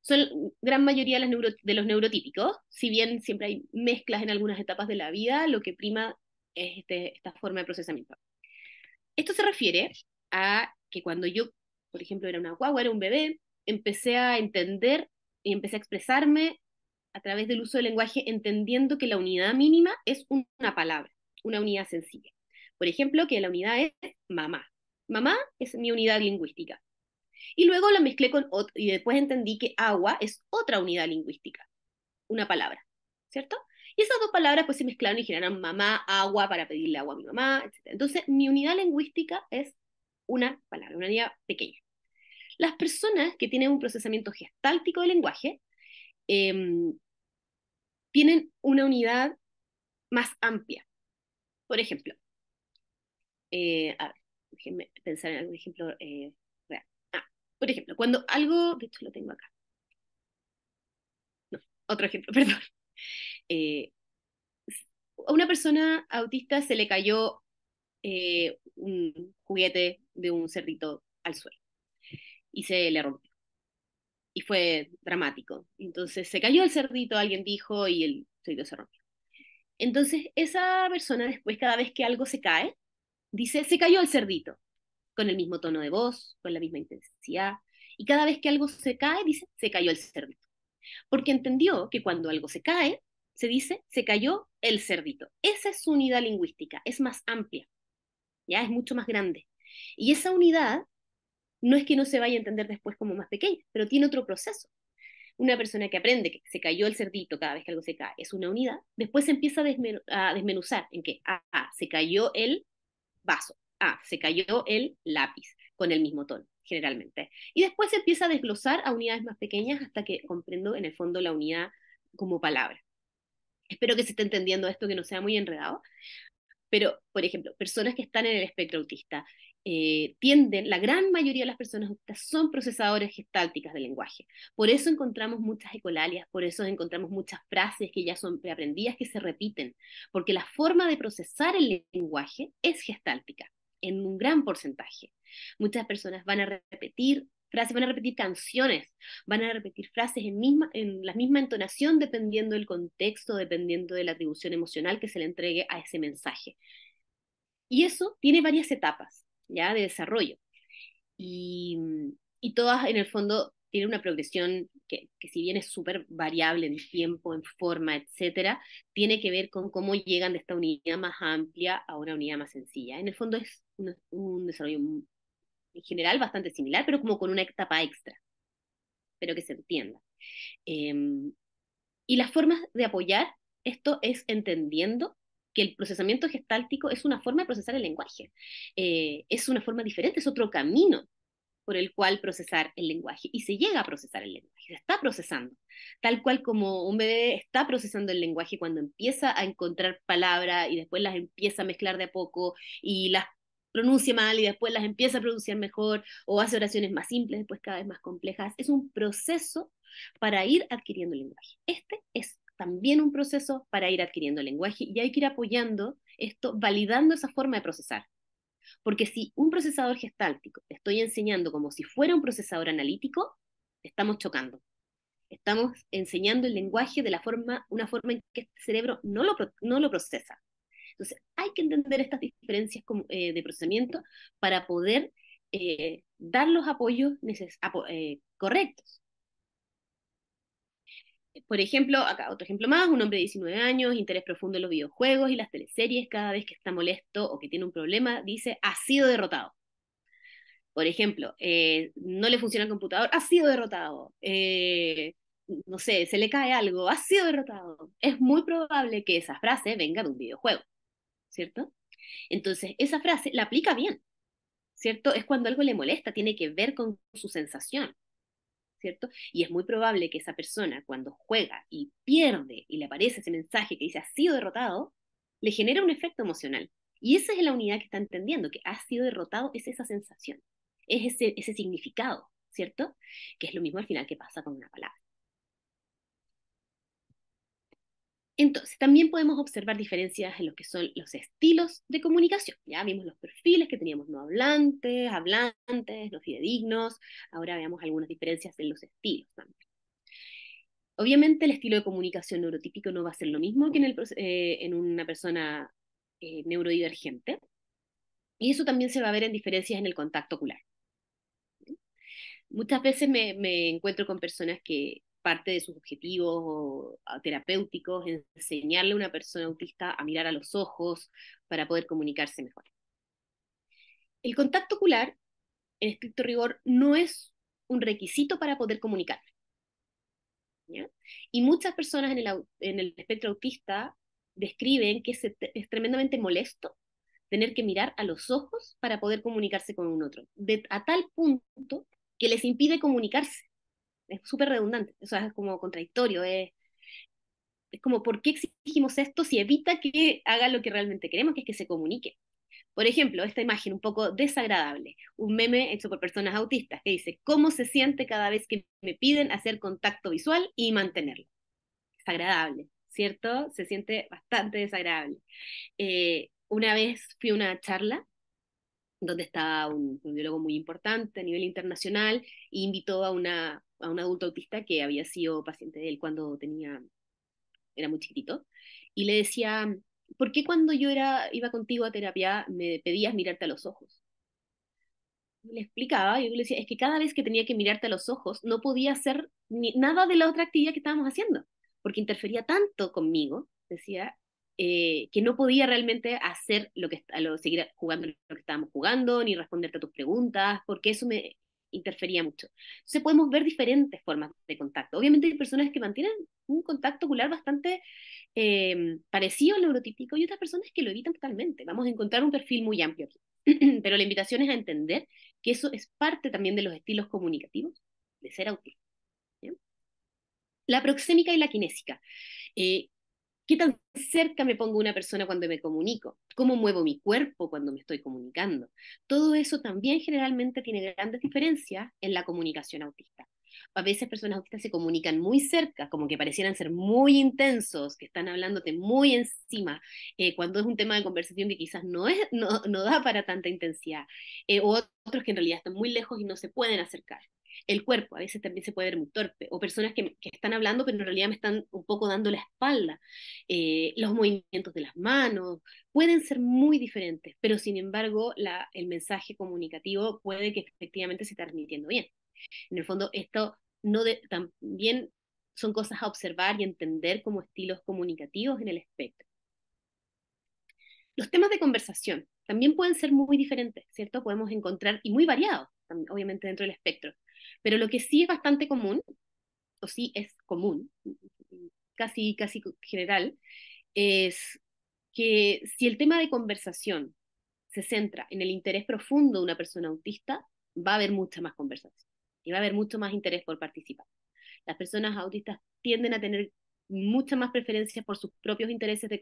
son gran mayoría de, los neurotípicos, si bien siempre hay mezclas en algunas etapas de la vida, lo que prima es este, esta forma de procesamiento. Esto se refiere a que cuando yo, por ejemplo, era una guagua, era un bebé, empecé a entender y empecé a expresarme a través del uso del lenguaje, entendiendo que la unidad mínima es una palabra, una unidad sencilla. Por ejemplo, que la unidad es mamá. Mamá es mi unidad lingüística. Y luego la mezclé con otro y después entendí que agua es otra unidad lingüística, una palabra, ¿cierto? Y esas dos palabras pues se mezclaron y generaron mamá, agua para pedirle agua a mi mamá, etc. Entonces, mi unidad lingüística es una palabra, una unidad pequeña. Las personas que tienen un procesamiento gestáltico del lenguaje em, tienen una unidad más amplia. Por ejemplo, eh, pensar en algún ejemplo eh, real. Ah, por ejemplo, cuando algo, de hecho lo tengo acá. No, otro ejemplo, perdón. Eh, a una persona autista se le cayó eh, un juguete de un cerdito al suelo y se le rompió. Y fue dramático. Entonces se cayó el cerdito, alguien dijo, y el cerdito se rompió. Entonces esa persona después, cada vez que algo se cae, Dice, se cayó el cerdito, con el mismo tono de voz, con la misma intensidad, y cada vez que algo se cae, dice, se cayó el cerdito. Porque entendió que cuando algo se cae, se dice, se cayó el cerdito. Esa es su unidad lingüística, es más amplia, ya es mucho más grande. Y esa unidad no es que no se vaya a entender después como más pequeña, pero tiene otro proceso. Una persona que aprende que se cayó el cerdito cada vez que algo se cae es una unidad, después se empieza a, desmenuzar en que ah, se cayó el vaso. Ah, se cayó el lápiz con el mismo tono, generalmente. Y después se empieza a desglosar a unidades más pequeñas hasta que comprendo en el fondo la unidad como palabra. Espero que se esté entendiendo esto, que no sea muy enredado. Pero, por ejemplo, personas que están en el espectro autista eh, tienden, la gran mayoría de las personas autistas son procesadores gestálticas del lenguaje. Por eso encontramos muchas ecolalias, por eso encontramos muchas frases que ya son preaprendidas que se repiten, porque la forma de procesar el lenguaje es gestáltica en un gran porcentaje. Muchas personas van a repetir frases, van a repetir canciones, van a repetir frases en, misma, en la misma entonación dependiendo del contexto, dependiendo de la atribución emocional que se le entregue a ese mensaje. Y eso tiene varias etapas ya de desarrollo. Y, y todas en el fondo tienen una progresión que, que si bien es súper variable en tiempo, en forma, etcétera, tiene que ver con cómo llegan de esta unidad más amplia a una unidad más sencilla. En el fondo es un, un desarrollo en general bastante similar, pero como con una etapa extra. Espero que se entienda. Em, y las formas de apoyar esto es entendiendo que el procesamiento gestáltico es una forma de procesar el lenguaje, eh, es una forma diferente, es otro camino por el cual procesar el lenguaje. Y se llega a procesar el lenguaje, se está procesando, tal cual como un bebé está procesando el lenguaje cuando empieza a encontrar palabras y después las empieza a mezclar de a poco y las pronuncia mal y después las empieza a producir mejor o hace oraciones más simples, después cada vez más complejas. Es un proceso para ir adquiriendo el lenguaje. Este es también un proceso para ir adquiriendo el lenguaje y hay que ir apoyando esto, validando esa forma de procesar. Porque si un procesador gestáltico estoy enseñando como si fuera un procesador analítico, estamos chocando. Estamos enseñando el lenguaje de la forma, una forma en que el este cerebro no no lo procesa. Entonces, hay que entender estas diferencias eh, de procesamiento para poder eh, dar los apoyos eh, correctos. Por ejemplo, acá otro ejemplo más, un hombre de 19 años, interés profundo en los videojuegos y las teleseries, cada vez que está molesto o que tiene un problema, dice, ha sido derrotado. Por ejemplo, no le funciona el computador, ha sido derrotado. no sé, se le cae algo, ha sido derrotado. Es muy probable que esa frase venga de un videojuego. ¿cierto? Entonces, esa frase la aplica bien, ¿cierto? Es cuando algo le molesta, tiene que ver con su sensación, ¿cierto? Y es muy probable que esa persona, cuando juega y pierde y le aparece ese mensaje que dice ha sido derrotado, le genera un efecto emocional. Y esa es la unidad que está entendiendo, que ha sido derrotado es esa sensación, es ese, ese significado, ¿cierto? Que es lo mismo al final que pasa con una palabra. Entonces, también podemos observar diferencias en lo que son los estilos de comunicación. Ya vimos los perfiles que teníamos no hablantes, hablantes, los fidedignos. Ahora veamos algunas diferencias en los estilos también. Obviamente, el estilo de comunicación neurotípico no va a ser lo mismo que en, eh, una persona eh, neurodivergente. Y eso también se va a ver en diferencias en el contacto ocular. Muchas veces me encuentro con personas que, parte de sus objetivos ah, terapéuticos, enseñarle a una persona autista a mirar a los ojos para poder comunicarse mejor. El contacto ocular, en estricto rigor, no es un requisito para poder comunicar. Y muchas personas en el, espectro autista describen que es, es tremendamente molesto tener que mirar a los ojos para poder comunicarse con un otro, a tal punto que les impide comunicarse es súper redundante, o es como contradictorio, es, como, ¿por qué exigimos esto si evita que haga lo que realmente queremos, que es que se comunique? Por ejemplo, esta imagen un poco desagradable, un meme hecho por personas autistas que dice, ¿cómo se siente cada vez que me piden hacer contacto visual y mantenerlo? Desagradable, ¿cierto? Se siente bastante desagradable. Eh, una vez fui a una charla donde estaba un, un biólogo muy importante a nivel internacional e invitó a una a un adulto autista que había sido paciente de él cuando tenía, era muy chiquito, y le decía, ¿por qué cuando yo era, iba contigo a terapia me pedías mirarte a los ojos? le explicaba, y yo le decía, es que cada vez que tenía que mirarte a los ojos, no podía hacer nada de la otra actividad que estábamos haciendo, porque interfería tanto conmigo, decía, eh, que no podía realmente hacer lo que, lo, seguir jugando lo que estábamos jugando, ni responderte a tus preguntas, porque eso me interfería mucho. Entonces podemos ver diferentes formas de contacto. Obviamente hay personas que mantienen un contacto ocular bastante eh, parecido al neurotípico y otras personas que lo evitan totalmente. Vamos a encontrar un perfil muy amplio aquí. Pero la invitación es a entender que eso es parte también de los estilos comunicativos de ser autista. La proxémica y la kinésica. Eh, ¿Qué tan cerca me pongo una persona cuando me comunico? ¿Cómo muevo mi cuerpo cuando me estoy comunicando? Todo eso también generalmente tiene grandes diferencias en la comunicación autista. A veces personas autistas se comunican muy cerca, como que parecieran ser muy intensos, que están hablándote muy encima, eh, cuando es un tema de conversación que quizás no, es, no, da para tanta intensidad, eh, o otros que en realidad están muy lejos y no se pueden acercar el cuerpo, a veces también se puede ver muy torpe, o personas que, están hablando pero en realidad me están un poco dando la espalda, eh, los movimientos de las manos, pueden ser muy diferentes, pero sin embargo la, el mensaje comunicativo puede que efectivamente se esté transmitiendo bien. En el fondo, esto no también son cosas a observar y entender como estilos comunicativos en el espectro. Los temas de conversación también pueden ser muy diferentes, ¿cierto? Podemos encontrar, y muy variados, obviamente dentro del espectro. Pero lo que sí es bastante común, o sí es común, casi, casi general, es que si el tema de conversación se centra en el interés profundo de una persona autista, va a haber mucha más conversación y va a haber mucho más interés por participar. Las personas autistas tienden a tener muchas más preferencias por sus propios intereses de,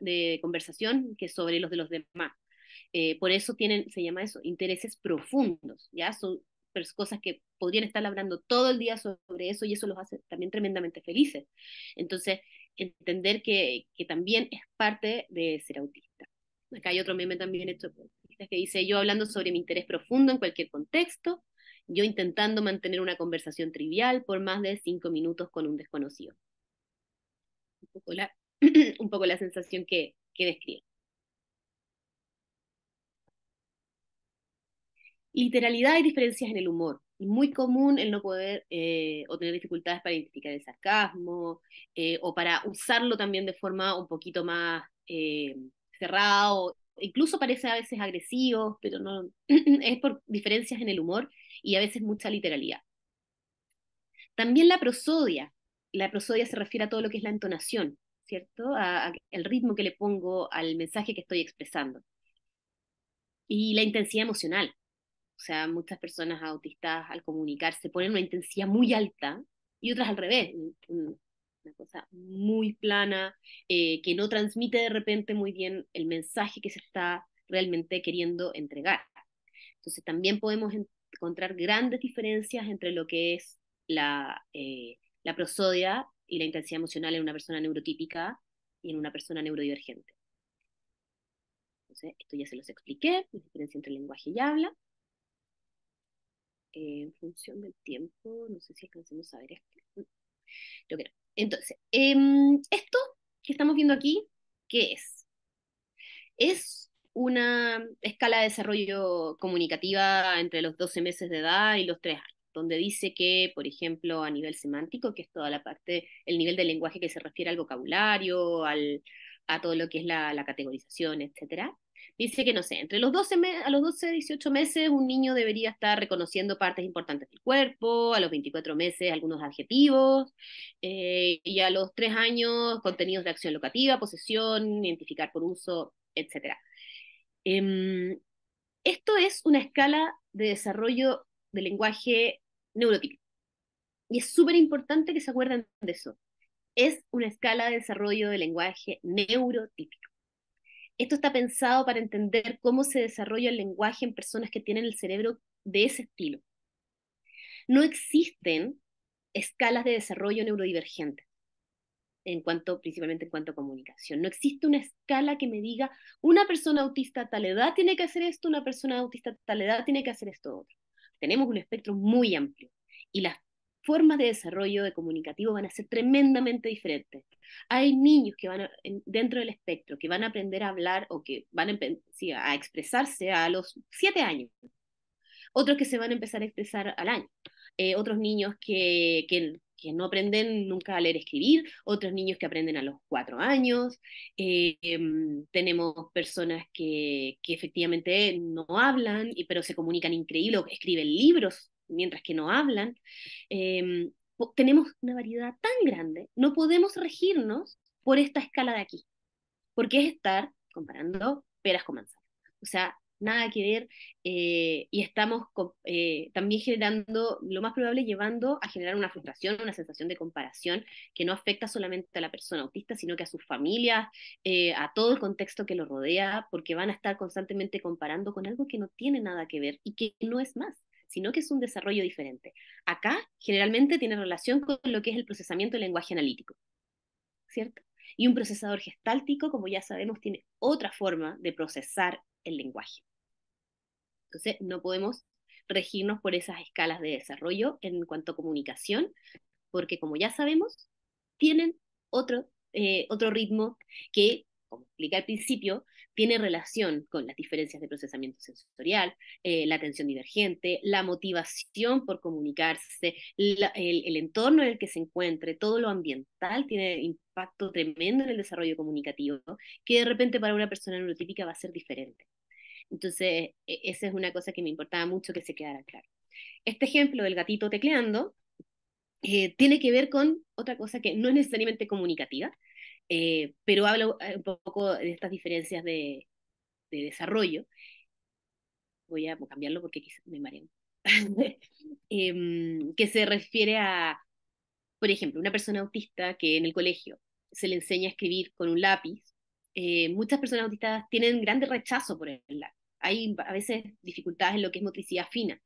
de conversación que sobre los de los demás. Eh, por eso tienen, se llama eso, intereses profundos, ¿ya? Son cosas que podrían estar hablando todo el día sobre eso y eso los hace también tremendamente felices. Entonces, entender que, que también es parte de ser autista. Acá hay otro meme también hecho que dice yo hablando sobre mi interés profundo en cualquier contexto, yo intentando mantener una conversación trivial por más de cinco minutos con un desconocido. Un poco la, un poco la sensación que, que describe. Literalidad y diferencias en el humor. Muy común el no poder eh, o tener dificultades para identificar el sarcasmo eh, o para usarlo también de forma un poquito más eh, cerrado, cerrada incluso parece a veces agresivo, pero no es por diferencias en el humor y a veces mucha literalidad. También la prosodia. La prosodia se refiere a todo lo que es la entonación, ¿cierto? el ritmo que le pongo al mensaje que estoy expresando. Y la intensidad emocional. O sea, muchas personas autistas al comunicarse ponen una intensidad muy alta y otras al revés, una cosa muy plana, eh, que no transmite de repente muy bien el mensaje que se está realmente queriendo entregar. Entonces también podemos encontrar grandes diferencias entre lo que es la, eh, la prosodia y la intensidad emocional en una persona neurotípica y en una persona neurodivergente. Entonces, esto ya se los expliqué, la diferencia entre lenguaje y habla en función del tiempo, no sé si alcancemos a ver esto. Mm, Entonces, em, esto que estamos viendo aquí, ¿qué es? Es una escala de desarrollo comunicativa entre los 12 meses de edad y los 3 años, donde dice que, por ejemplo, a nivel semántico, que es toda la parte, el nivel del lenguaje que se refiere al vocabulario, a todo lo que es la, la categorización, etcétera, dice que, no sé, entre los 12 a los 18 meses un niño debería estar reconociendo partes importantes del cuerpo, a los 24 meses algunos adjetivos, eh, y a los 3 años contenidos de acción locativa, posesión, identificar por uso, etc. Em, esto es una escala de desarrollo del lenguaje neurotípico. Y es súper importante que se acuerden de eso. Es una escala de desarrollo del lenguaje neurotípico. Esto está pensado para entender cómo se desarrolla el lenguaje en personas que tienen el cerebro de ese estilo. No existen escalas de desarrollo neurodivergente, en cuanto, principalmente en cuanto a comunicación. No existe una escala que me diga, una persona autista tal edad tiene que hacer esto, una persona autista tal edad tiene que hacer esto otro. Tenemos un espectro muy amplio y las formas de desarrollo de comunicativo van a ser tremendamente diferentes. Hay niños que van dentro del espectro, que van a aprender a hablar o que van a, a expresarse a los siete años. Otros que se van a empezar a expresar al año. Eh, otros niños que, no aprenden nunca a leer y escribir, otros niños que aprenden a los cuatro años, eh, em, tenemos personas que, efectivamente no hablan, pero se comunican increíble, escriben libros mientras que no hablan, em, tenemos una variedad tan grande, no podemos regirnos por esta escala de aquí, porque es estar comparando peras con manzanas. O sea, nada que ver eh, y estamos eh, también generando, lo más probable, llevando a generar una frustración, una sensación de comparación que no afecta solamente a la persona autista, sino que a sus familias, eh, a todo el contexto que lo rodea, porque van a estar constantemente comparando con algo que no tiene nada que ver y que no es más sino que es un desarrollo diferente. Acá generalmente tiene relación con lo que es el procesamiento del lenguaje analítico, ¿cierto? Y un procesador gestáltico, como ya sabemos, tiene otra forma de procesar el lenguaje. Entonces, no podemos regirnos por esas escalas de desarrollo en cuanto a comunicación, porque como ya sabemos, tienen otro, eh, otro ritmo que, como expliqué al principio, tiene relación con las diferencias de procesamiento sensorial, eh, la atención divergente, la motivación por comunicarse, el, entorno en el que se encuentre, todo lo ambiental tiene impacto tremendo en el desarrollo comunicativo, que de repente para una persona neurotípica va a ser diferente. Entonces, e, esa es una cosa que me importaba mucho que se quedara claro. Este ejemplo del gatito tecleando eh, tiene que ver con otra cosa que no es necesariamente comunicativa, eh, pero hablo eh, un poco de estas diferencias de, desarrollo. Voy a cambiarlo porque me mareo. Em, que se refiere a, por ejemplo, una persona autista que en el colegio se le enseña a escribir con un lápiz, eh, muchas personas autistas tienen grande rechazo por el lápiz. Hay a veces dificultades en lo que es motricidad fina.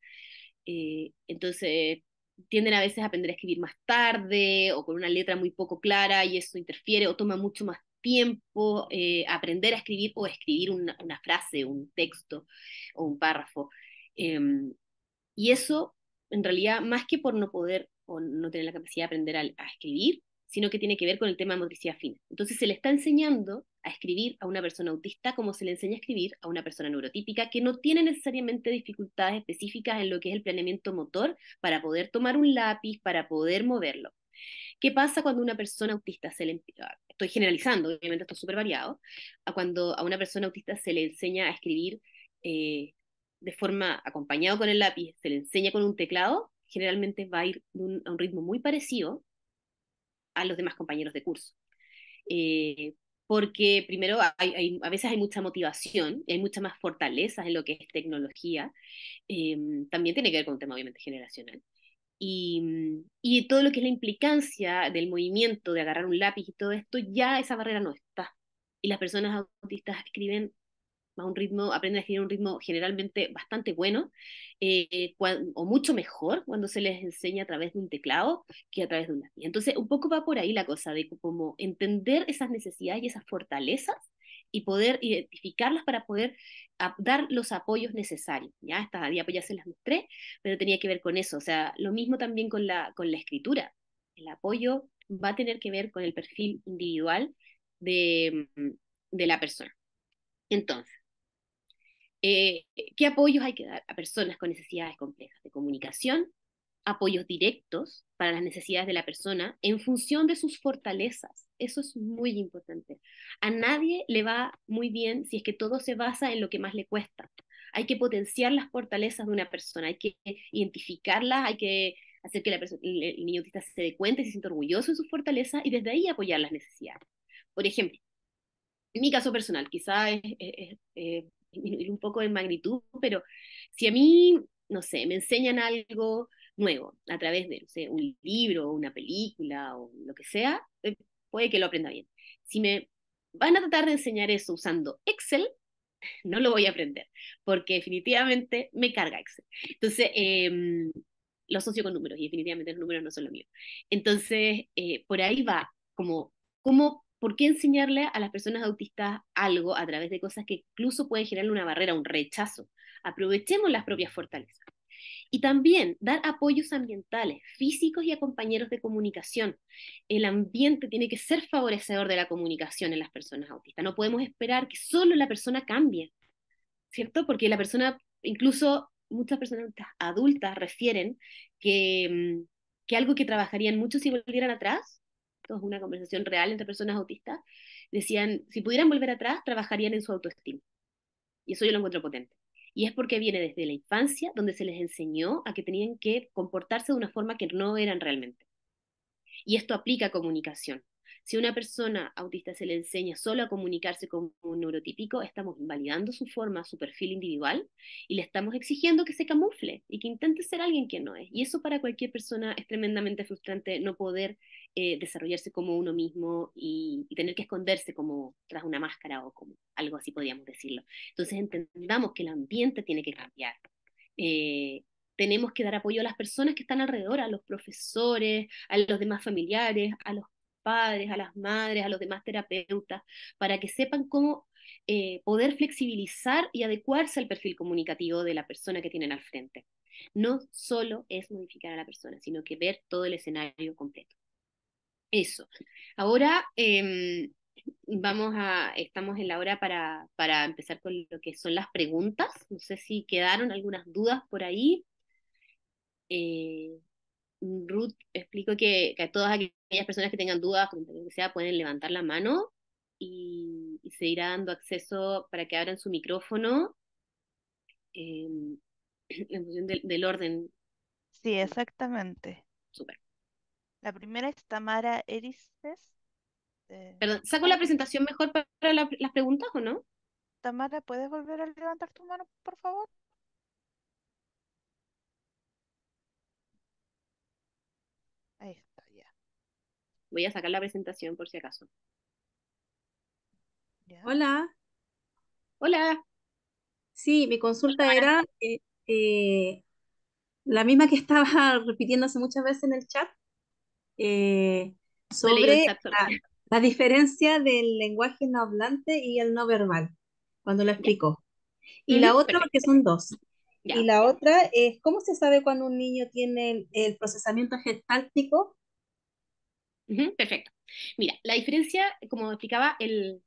entonces, tienden a veces a aprender a escribir más tarde o con una letra muy poco clara y eso interfiere o toma mucho más tiempo eh, aprender a escribir o escribir una, frase, un texto o un párrafo. Em, y eso, en realidad, más que por no poder o no tener la capacidad de aprender a, a escribir, sino que tiene que ver con el tema de motricidad fina. Entonces se le está enseñando a escribir a una persona autista como se le enseña a escribir a una persona neurotípica que no tiene necesariamente dificultades específicas en lo que es el planeamiento motor para poder tomar un lápiz, para poder moverlo. ¿Qué pasa cuando una persona autista se le ah, estoy generalizando, obviamente esto es súper variado, a cuando a una persona autista se le enseña a escribir eh, de forma acompañado con el lápiz, se le enseña con un teclado, generalmente va a ir a un ritmo muy parecido a los demás compañeros de curso. Eh, porque primero hay, a veces hay mucha motivación, hay muchas más fortalezas en lo que es tecnología, em, también tiene que ver con el tema obviamente generacional. Y, mm, y, todo lo que es la implicancia del movimiento, de agarrar un lápiz y todo esto, ya esa barrera no está. Y las personas autistas escriben un ritmo, aprenden a generar un ritmo generalmente bastante bueno eh, o mucho mejor cuando se les enseña a través de un teclado que a través de una Entonces, un poco va por ahí la cosa de como entender esas necesidades y esas fortalezas y poder identificarlas para poder dar los apoyos necesarios. Ya esta pues ya se las mostré, pero tenía que ver con eso. O sea, lo mismo también con la, con la escritura. El apoyo va a tener que ver con el perfil individual de la persona. Entonces, eh, ¿Qué apoyos hay que dar a personas con necesidades complejas de comunicación? Apoyos directos para las necesidades de la persona en función de sus fortalezas. Eso es muy importante. A nadie le va muy bien si es que todo se basa en lo que más le cuesta. Hay que potenciar las fortalezas de una persona, hay que identificarlas, hay que hacer que la el niño autista se dé cuenta y se sienta orgulloso de sus fortalezas y desde ahí apoyar las necesidades. Por ejemplo, en mi caso personal, quizá es, eh, un poco en magnitud, pero si a mí, no sé, me enseñan algo nuevo a través de un libro, una película o lo que sea, eh, puede que lo aprenda bien. Si me van a tratar de enseñar eso usando Excel, no lo voy a aprender, porque definitivamente me carga Excel. Entonces, em, lo asocio con números y definitivamente los números no son lo mío. Entonces, eh, por ahí va, como, ¿cómo ¿por qué enseñarle a las personas autistas algo a través de cosas que incluso pueden generar una barrera, un rechazo? Aprovechemos las propias fortalezas. Y también dar apoyos ambientales, físicos y a compañeros de comunicación. El ambiente tiene que ser favorecedor de la comunicación en las personas autistas. No podemos esperar que solo la persona cambie, ¿cierto? Porque la persona, incluso muchas personas adultas refieren que, mm, que algo que trabajarían mucho si volvieran atrás una conversación real entre personas autistas, decían, si pudieran volver atrás, trabajarían en su autoestima. Y eso yo lo encuentro potente. Y es porque viene desde la infancia, donde se les enseñó a que tenían que comportarse de una forma que no eran realmente. Y esto aplica a comunicación. Si a una persona autista se le enseña solo a comunicarse como un neurotípico, estamos invalidando su forma, su perfil individual y le estamos exigiendo que se camufle y que intente ser alguien que no es. Y eso para cualquier persona es tremendamente frustrante no poder eh, desarrollarse como uno mismo y, tener que esconderse como tras una máscara o como algo así podríamos decirlo. Entonces entendamos que el ambiente tiene que cambiar. Eh, tenemos que dar apoyo a las personas que están alrededor, a los profesores, a los demás familiares, a los a las madres, a los demás terapeutas, para que sepan cómo eh, poder flexibilizar y adecuarse al perfil comunicativo de la persona que tienen al frente. No solo es modificar a la persona, sino que ver todo el escenario completo. Eso. Ahora em, vamos a, estamos en la hora para, empezar con lo que son las preguntas. No sé si quedaron algunas dudas por ahí. Eh, Ruth explico que, a todas aquellas personas que tengan dudas, sea, pueden levantar la mano y, y, se irá dando acceso para que abran su micrófono em, en función del, orden. Sí, exactamente. Súper. La primera es Tamara Erices. Eh, Perdón, ¿saco la presentación mejor para las preguntas o no? Tamara, ¿puedes volver a levantar tu mano, por favor? Voy a sacar la presentación por si acaso. Hola. Hola. Sí, mi consulta era eh, eh, la misma que estaba repitiéndose muchas veces en el chat eh, sobre la, diferencia del lenguaje no hablante y el no verbal, cuando lo explicó Y la otra, porque son dos. Y la otra es, ¿cómo se sabe cuando un niño tiene el, el procesamiento gestáltico perfecto. Mira, la diferencia, como explicaba, el,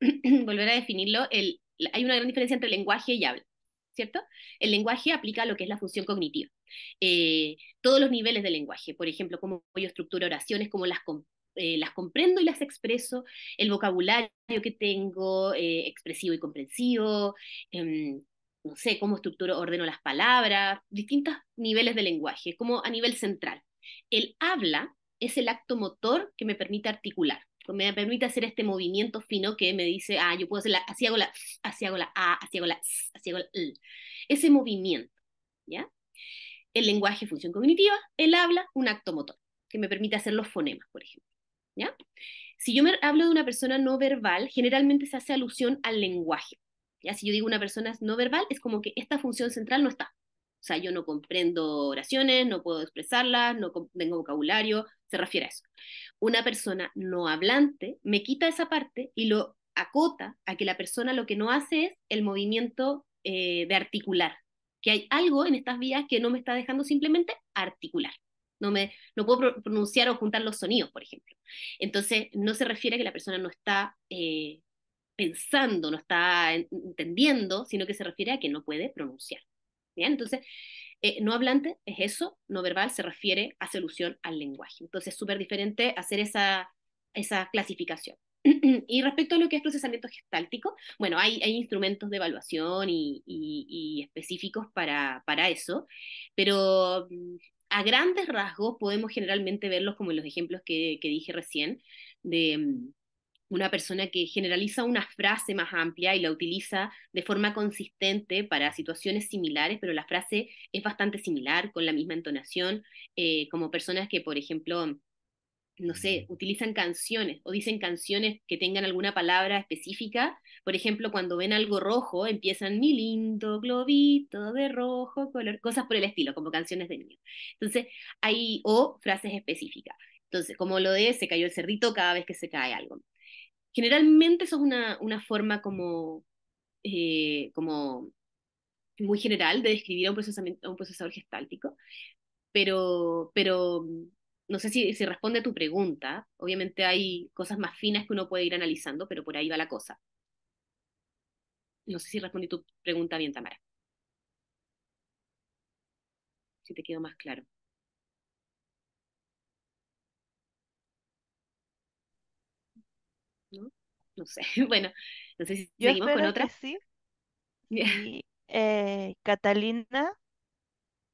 volver a definirlo, hay una gran diferencia entre lenguaje y habla, ¿cierto? El lenguaje aplica lo que es la función cognitiva. Eh, todos los niveles del lenguaje, por ejemplo, cómo yo estructuro oraciones, cómo las eh, las comprendo y las expreso, el vocabulario que tengo, eh, expresivo y comprensivo, em, no sé, cómo estructuro, ordeno las palabras, distintos niveles de lenguaje, como a nivel central. El habla es el acto motor que me permite articular, que me permite hacer este movimiento fino que me dice, ah, yo puedo hacer la, así hago la, así hago la, ah, así hago la, así hago la, ese movimiento, ¿ya? El lenguaje, función cognitiva, el habla, un acto motor, que me permite hacer los fonemas, por ejemplo, ¿ya? Si yo me hablo de una persona no verbal, generalmente se hace alusión al lenguaje, ¿ya? Si yo digo una persona no verbal, es como que esta función central no está, o sea, yo no comprendo oraciones, no puedo expresarlas, no tengo vocabulario, se refiere a eso. Una persona no hablante me quita esa parte y lo acota a que la persona lo que no hace es el movimiento eh, de articular, que hay algo en estas vías que no me está dejando simplemente articular. No, me, puedo pronunciar o juntar los sonidos, por ejemplo. Entonces, no se refiere a que la persona no está eh, pensando, no está entendiendo, sino que se refiere a que no puede pronunciar. ¿Bien? Entonces, eh, no hablante es eso, no verbal se refiere, a solución al lenguaje. Entonces, es súper diferente hacer esa, clasificación. y respecto a lo que es procesamiento gestáltico, bueno, hay, instrumentos de evaluación y, específicos para, eso, pero mm, a grandes rasgos podemos generalmente verlos como en los ejemplos que, que dije recién, de, mm, una persona que generaliza una frase más amplia y la utiliza de forma consistente para situaciones similares, pero la frase es bastante similar, con la misma entonación, eh, como personas que, por ejemplo, no sé, utilizan canciones o dicen canciones que tengan alguna palabra específica. Por ejemplo, cuando ven algo rojo, empiezan mi lindo globito de rojo, color, cosas por el estilo, como canciones de niños. Entonces, hay o frases específicas. Entonces, como lo de se cayó el cerdito cada vez que se cae algo generalmente eso es una, una forma como, eh, como muy general de describir a un, procesamiento, un procesador gestáltico, pero, pero no sé si, si responde a tu pregunta. Obviamente hay cosas más finas que uno puede ir analizando, pero por ahí va la cosa. No sé si respondí tu pregunta bien, Tamara. Si te quedó más claro. no sé. Bueno, no sé si Yo otra. sí. Eh, Catalina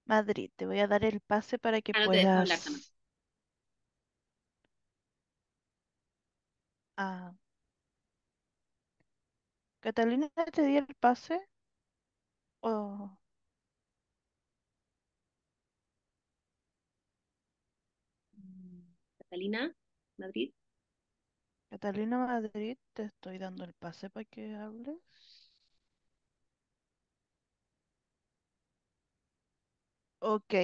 Madrid, te voy a dar el pase para que ah, puedas. Ah. Catalina, te di el pase. o mm, Catalina, Madrid. Catalina Madrid, te estoy dando el pase para que hables. Ok.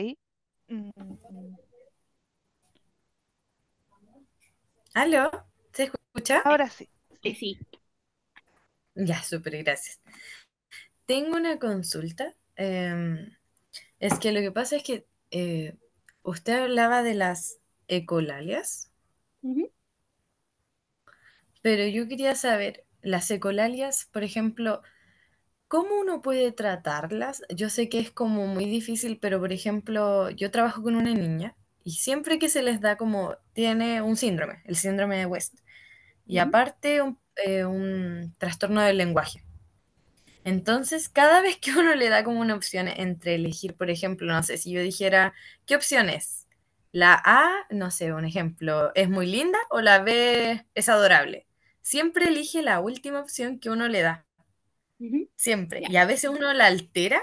Mm, ¿Aló? ¿Se escucha? Ahora sí. Sí, Sí. Ya, súper, gracias. Tengo una consulta. Em, es que lo que pasa es que eh, usted hablaba de las ecolalias pero yo quería saber, las ecolalias, por ejemplo, ¿cómo uno puede tratarlas? Yo sé que es como muy difícil, pero por ejemplo, yo trabajo con una niña y siempre que se les da como, tiene un síndrome, el síndrome de West, y aparte un, eh, un trastorno del lenguaje. Entonces, cada vez que uno le da como una opción entre elegir, por ejemplo, no sé, si yo dijera, ¿qué opción es? La A, no sé, un ejemplo, es muy linda o la B es adorable siempre elige la última opción que uno le da. Siempre. Y a veces uno la altera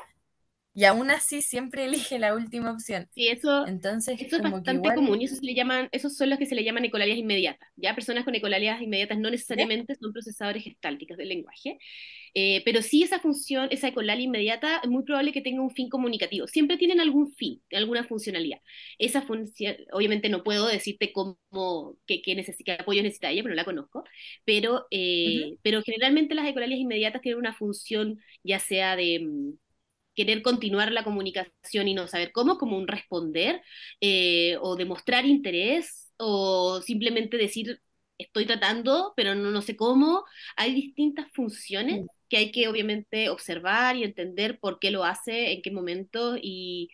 y aún así siempre elige la última opción. Sí, eso, Entonces, es bastante común y se le llaman, esos son los que se le llaman ecolalias inmediatas. Ya personas con ecolalias inmediatas no necesariamente son procesadores gestálticos del lenguaje, eh, pero sí esa función, esa ecolalia inmediata, es muy probable que tenga un fin comunicativo. Siempre tienen algún fin, alguna funcionalidad. Esa función, obviamente no puedo decirte cómo, qué, qué, necesita, apoyo necesita ella, pero no la conozco, pero, eh, pero generalmente las ecolalias inmediatas tienen una función ya sea de mm, querer continuar la comunicación y no saber cómo, como un responder eh, o demostrar interés o simplemente decir estoy tratando, pero no, no sé cómo. Hay distintas funciones mm. que hay que obviamente observar y entender por qué lo hace, en qué momento y,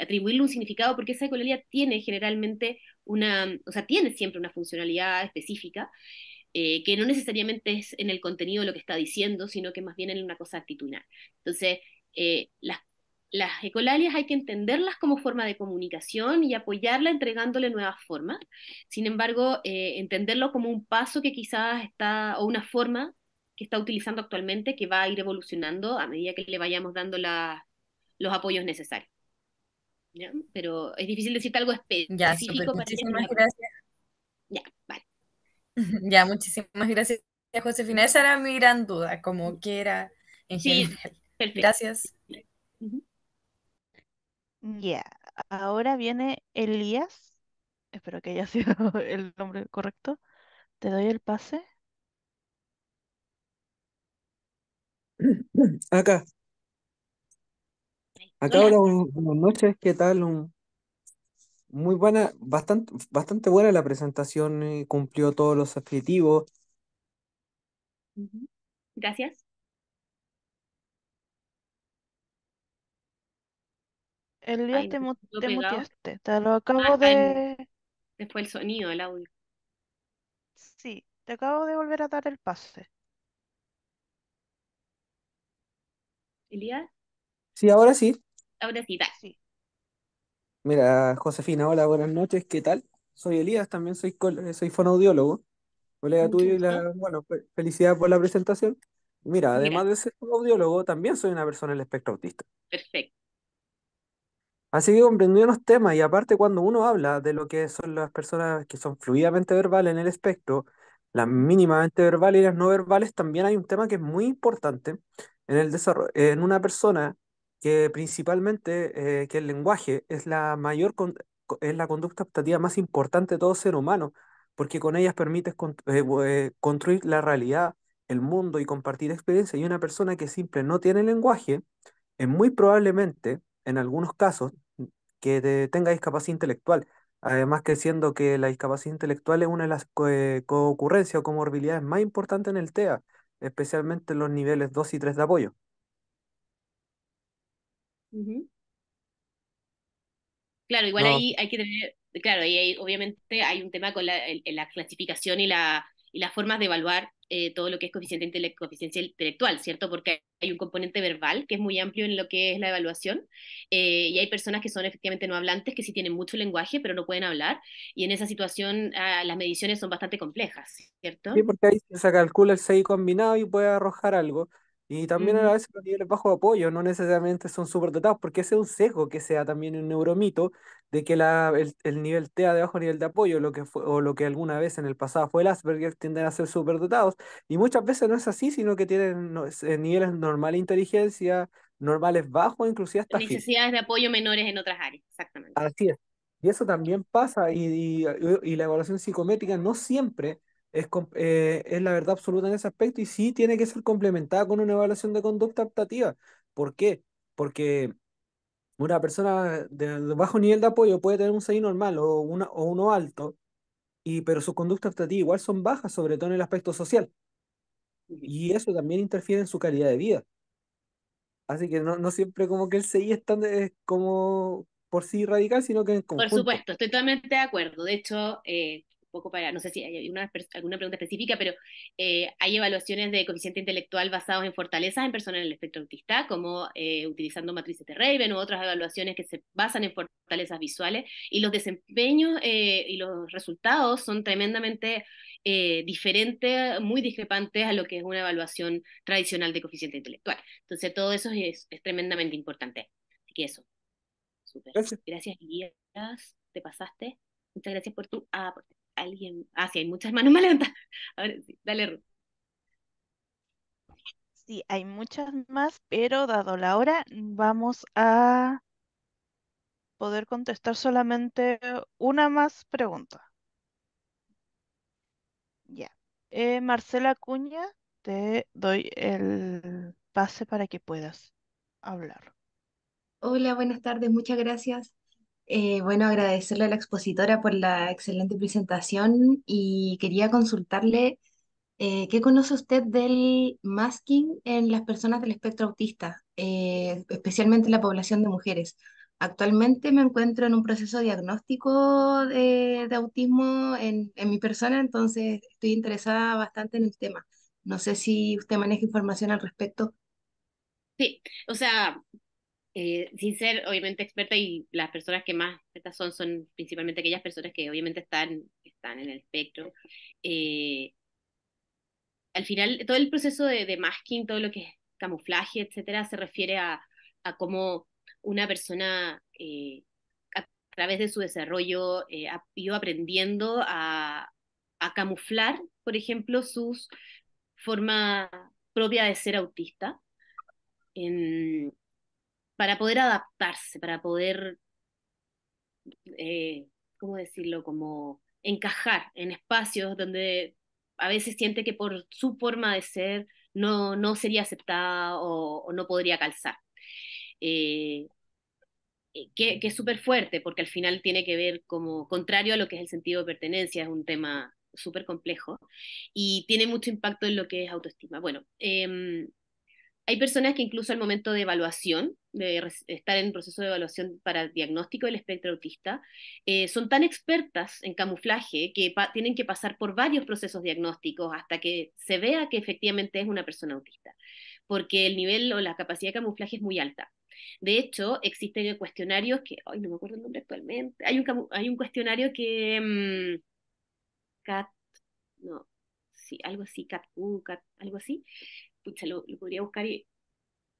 atribuirle un significado, porque esa ecología tiene generalmente una, o sea, tiene siempre una funcionalidad específica. Eh, que no necesariamente es en el contenido lo que está diciendo, sino que más bien en una cosa actitudinal. Entonces, eh, las, las ecolalias hay que entenderlas como forma de comunicación y apoyarla entregándole nuevas formas. Sin embargo, eh, entenderlo como un paso que quizás está, o una forma que está utilizando actualmente, que va a ir evolucionando a medida que le vayamos dando los apoyos necesarios. Pero es difícil decirte algo específico. Ya, este muchísimas gracias. Ya, vale. ya, muchísimas gracias, Josefina. Esa era mi gran duda, como que era en sí, general. Gracias. Mm. Ya, ahora viene Elías. Espero que haya sido el nombre correcto. Te doy el pase. Acá. Acá ahora buenas noches, ¿qué tal? muy buena, bastante, bastante buena la presentación, eh, cumplió todos los objetivos. Gracias. Elías, te, muteaste. Te lo acabo de... después el sonido, el audio. Sí, te acabo de volver a dar el pase. Elías, Sí, ahora sí. ahora sí, Sí. Mira, Josefina, hola, buenas noches, ¿qué tal? Soy Elías, también soy, eh, soy fonoaudiólogo, colega tuyo y bueno, felicidad por la presentación. Mira, además de ser fonaudiólogo, también soy una persona el espectro autista. Perfecto. Así que comprendí unos temas y aparte cuando uno habla de lo que son las personas que son fluidamente verbales en el espectro, las mínimamente verbales y las no verbales, también hay un tema que es muy importante en el desarrollo, en una persona que principalmente eh, que el lenguaje es la mayor es la conducta optativa más importante de todo ser humano, porque con ellas permites eh, eh, construir la realidad, el mundo y compartir experiencias. Y una persona que simple no tiene lenguaje, es muy probablemente en algunos casos que tenga discapacidad intelectual. Además que siendo que la discapacidad intelectual es una de las eh, coocurrencias o comorbilidades más importantes en el TEA, especialmente en los niveles 2 y 3 de apoyo. Claro, igual ahí hay que tener, claro, ahí obviamente hay un tema con la, la clasificación y la y las formas de evaluar eh, todo lo que es coeficiente coeficiencia intelectual, ¿cierto? Porque hay un componente verbal que es muy amplio en lo que es la evaluación eh, y hay personas que son efectivamente no hablantes, que sí tienen mucho lenguaje, pero no pueden hablar y en esa situación ah, las mediciones son bastante complejas, ¿cierto? Sí, porque ahí se calcula el 6 combinado y puede arrojar algo. Y también a mm. veces los niveles bajos de apoyo no necesariamente son súper dotados, porque ese es un sesgo que sea también un neuromito de que la, el, nivel TEA de bajo nivel de apoyo lo que fue, o lo que alguna vez en el pasado fue el Asperger tienden a ser súper dotados. Y muchas veces no es así, sino que tienen eh, niveles normal de inteligencia, normales bajos, inclusive hasta... Necesidades de apoyo menores en otras áreas, exactamente. Así es. Y eso también pasa y la evaluación psicométrica no siempre es, eh, es la verdad absoluta en ese aspecto y sí tiene que ser complementada con una evaluación de conducta optativa. ¿Por qué? Porque una persona de, bajo nivel de apoyo puede tener un 6 normal o, una, o uno alto, y, pero sus conductas optativa igual son bajas, sobre todo en el aspecto social. Y eso también interfiere en su calidad de vida. Así que no, no siempre como que el CI es, tan, es como por sí radical, sino que en conjunto. Por supuesto, estoy totalmente de acuerdo. De hecho, eh, poco para, no sé si hay alguna pregunta específica, pero eh, hay evaluaciones de coeficiente intelectual basados en fortalezas en personas en el espectro autista, como eh, utilizando matrices de Raven u otras evaluaciones que se basan en fortalezas visuales, y los desempeños eh, y los resultados son tremendamente diferentes, muy discrepantes a lo que es una evaluación tradicional de coeficiente intelectual. Entonces, todo eso es, tremendamente importante. Así que eso. Gracias. Gracias, Te pasaste. Muchas gracias por tu aporte alguien. Ah, sí, hay muchas manos más Ahora sí, dale, Ruth. Sí, hay muchas más, pero dado la hora, vamos a poder contestar solamente una más pregunta. Ya. Eh, Marcela Cuña, te doy el pase para que puedas hablar. Hola, buenas tardes, muchas gracias. Eh, bueno, agradecerle a la expositora por la excelente presentación y quería consultarle eh, qué conoce usted del masking en las personas del espectro autista, eh, especialmente en la población de mujeres. Actualmente me encuentro en un proceso diagnóstico de, autismo en, en, mi persona, entonces estoy interesada bastante en el tema. No sé si usted maneja información al respecto. Sí, o sea, eh, sin ser obviamente experta y las personas que más estas son son principalmente aquellas personas que obviamente están, están en el espectro. Eh, al final, todo el proceso de, masking, todo lo que es camuflaje, etcétera, se refiere a, cómo una persona eh, a través de su desarrollo ha ido aprendiendo a, a camuflar, por ejemplo, su forma propia de ser autista. En, para poder adaptarse, para poder, eh, ¿cómo decirlo?, como encajar en espacios donde a veces siente que por su forma de ser no, no sería aceptada o, no podría calzar. Eh, eh, que, es súper fuerte, porque al final tiene que ver como contrario a lo que es el sentido de pertenencia, es un tema súper complejo y tiene mucho impacto en lo que es autoestima. Bueno, em, hay personas que incluso al momento de evaluación de estar en proceso de evaluación para el diagnóstico del espectro autista, eh, son tan expertas en camuflaje que tienen que pasar por varios procesos diagnósticos hasta que se vea que efectivamente es una persona autista, porque el nivel o la capacidad de camuflaje es muy alta. De hecho, existen cuestionarios que, ay, no me acuerdo el nombre actualmente, hay un, hay un cuestionario que... Mm, cat, no, sí, algo así, cat, cat algo así, pucha, lo podría buscar y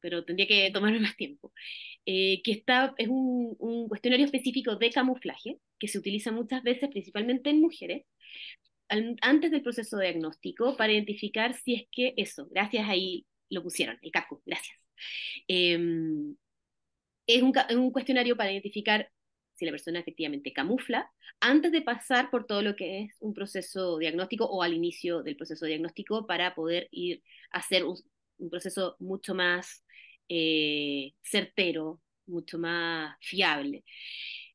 pero tendría que tomarme más tiempo, eh, que está, es un, cuestionario específico de camuflaje que se utiliza muchas veces, principalmente en mujeres, antes del proceso diagnóstico para identificar si es que eso, gracias ahí lo pusieron, el casco, gracias. Em, es, un, cuestionario para identificar si la persona efectivamente camufla, antes de pasar por todo lo que es un proceso diagnóstico o al inicio del proceso diagnóstico para poder ir a hacer un, un proceso mucho más eh, certero, mucho más fiable.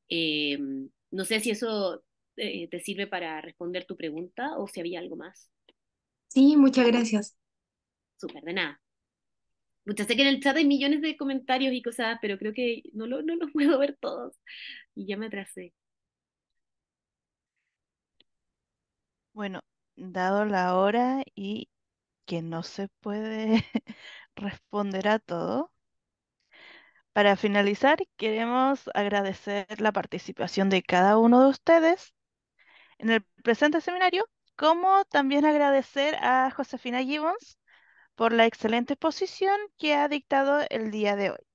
Em, no sé si eso eh, te sirve para responder tu pregunta o si había algo más. Sí, muchas gracias. Súper, de nada. Muchas sé que en el chat hay millones de comentarios y cosas, pero creo que no, lo, no los puedo ver todos. Y ya me atrasé. Bueno, dado la hora y que no se puede responderá todo. Para finalizar, queremos agradecer la participación de cada uno de ustedes en el presente seminario, como también agradecer a Josefina Gibbons por la excelente exposición que ha dictado el día de hoy.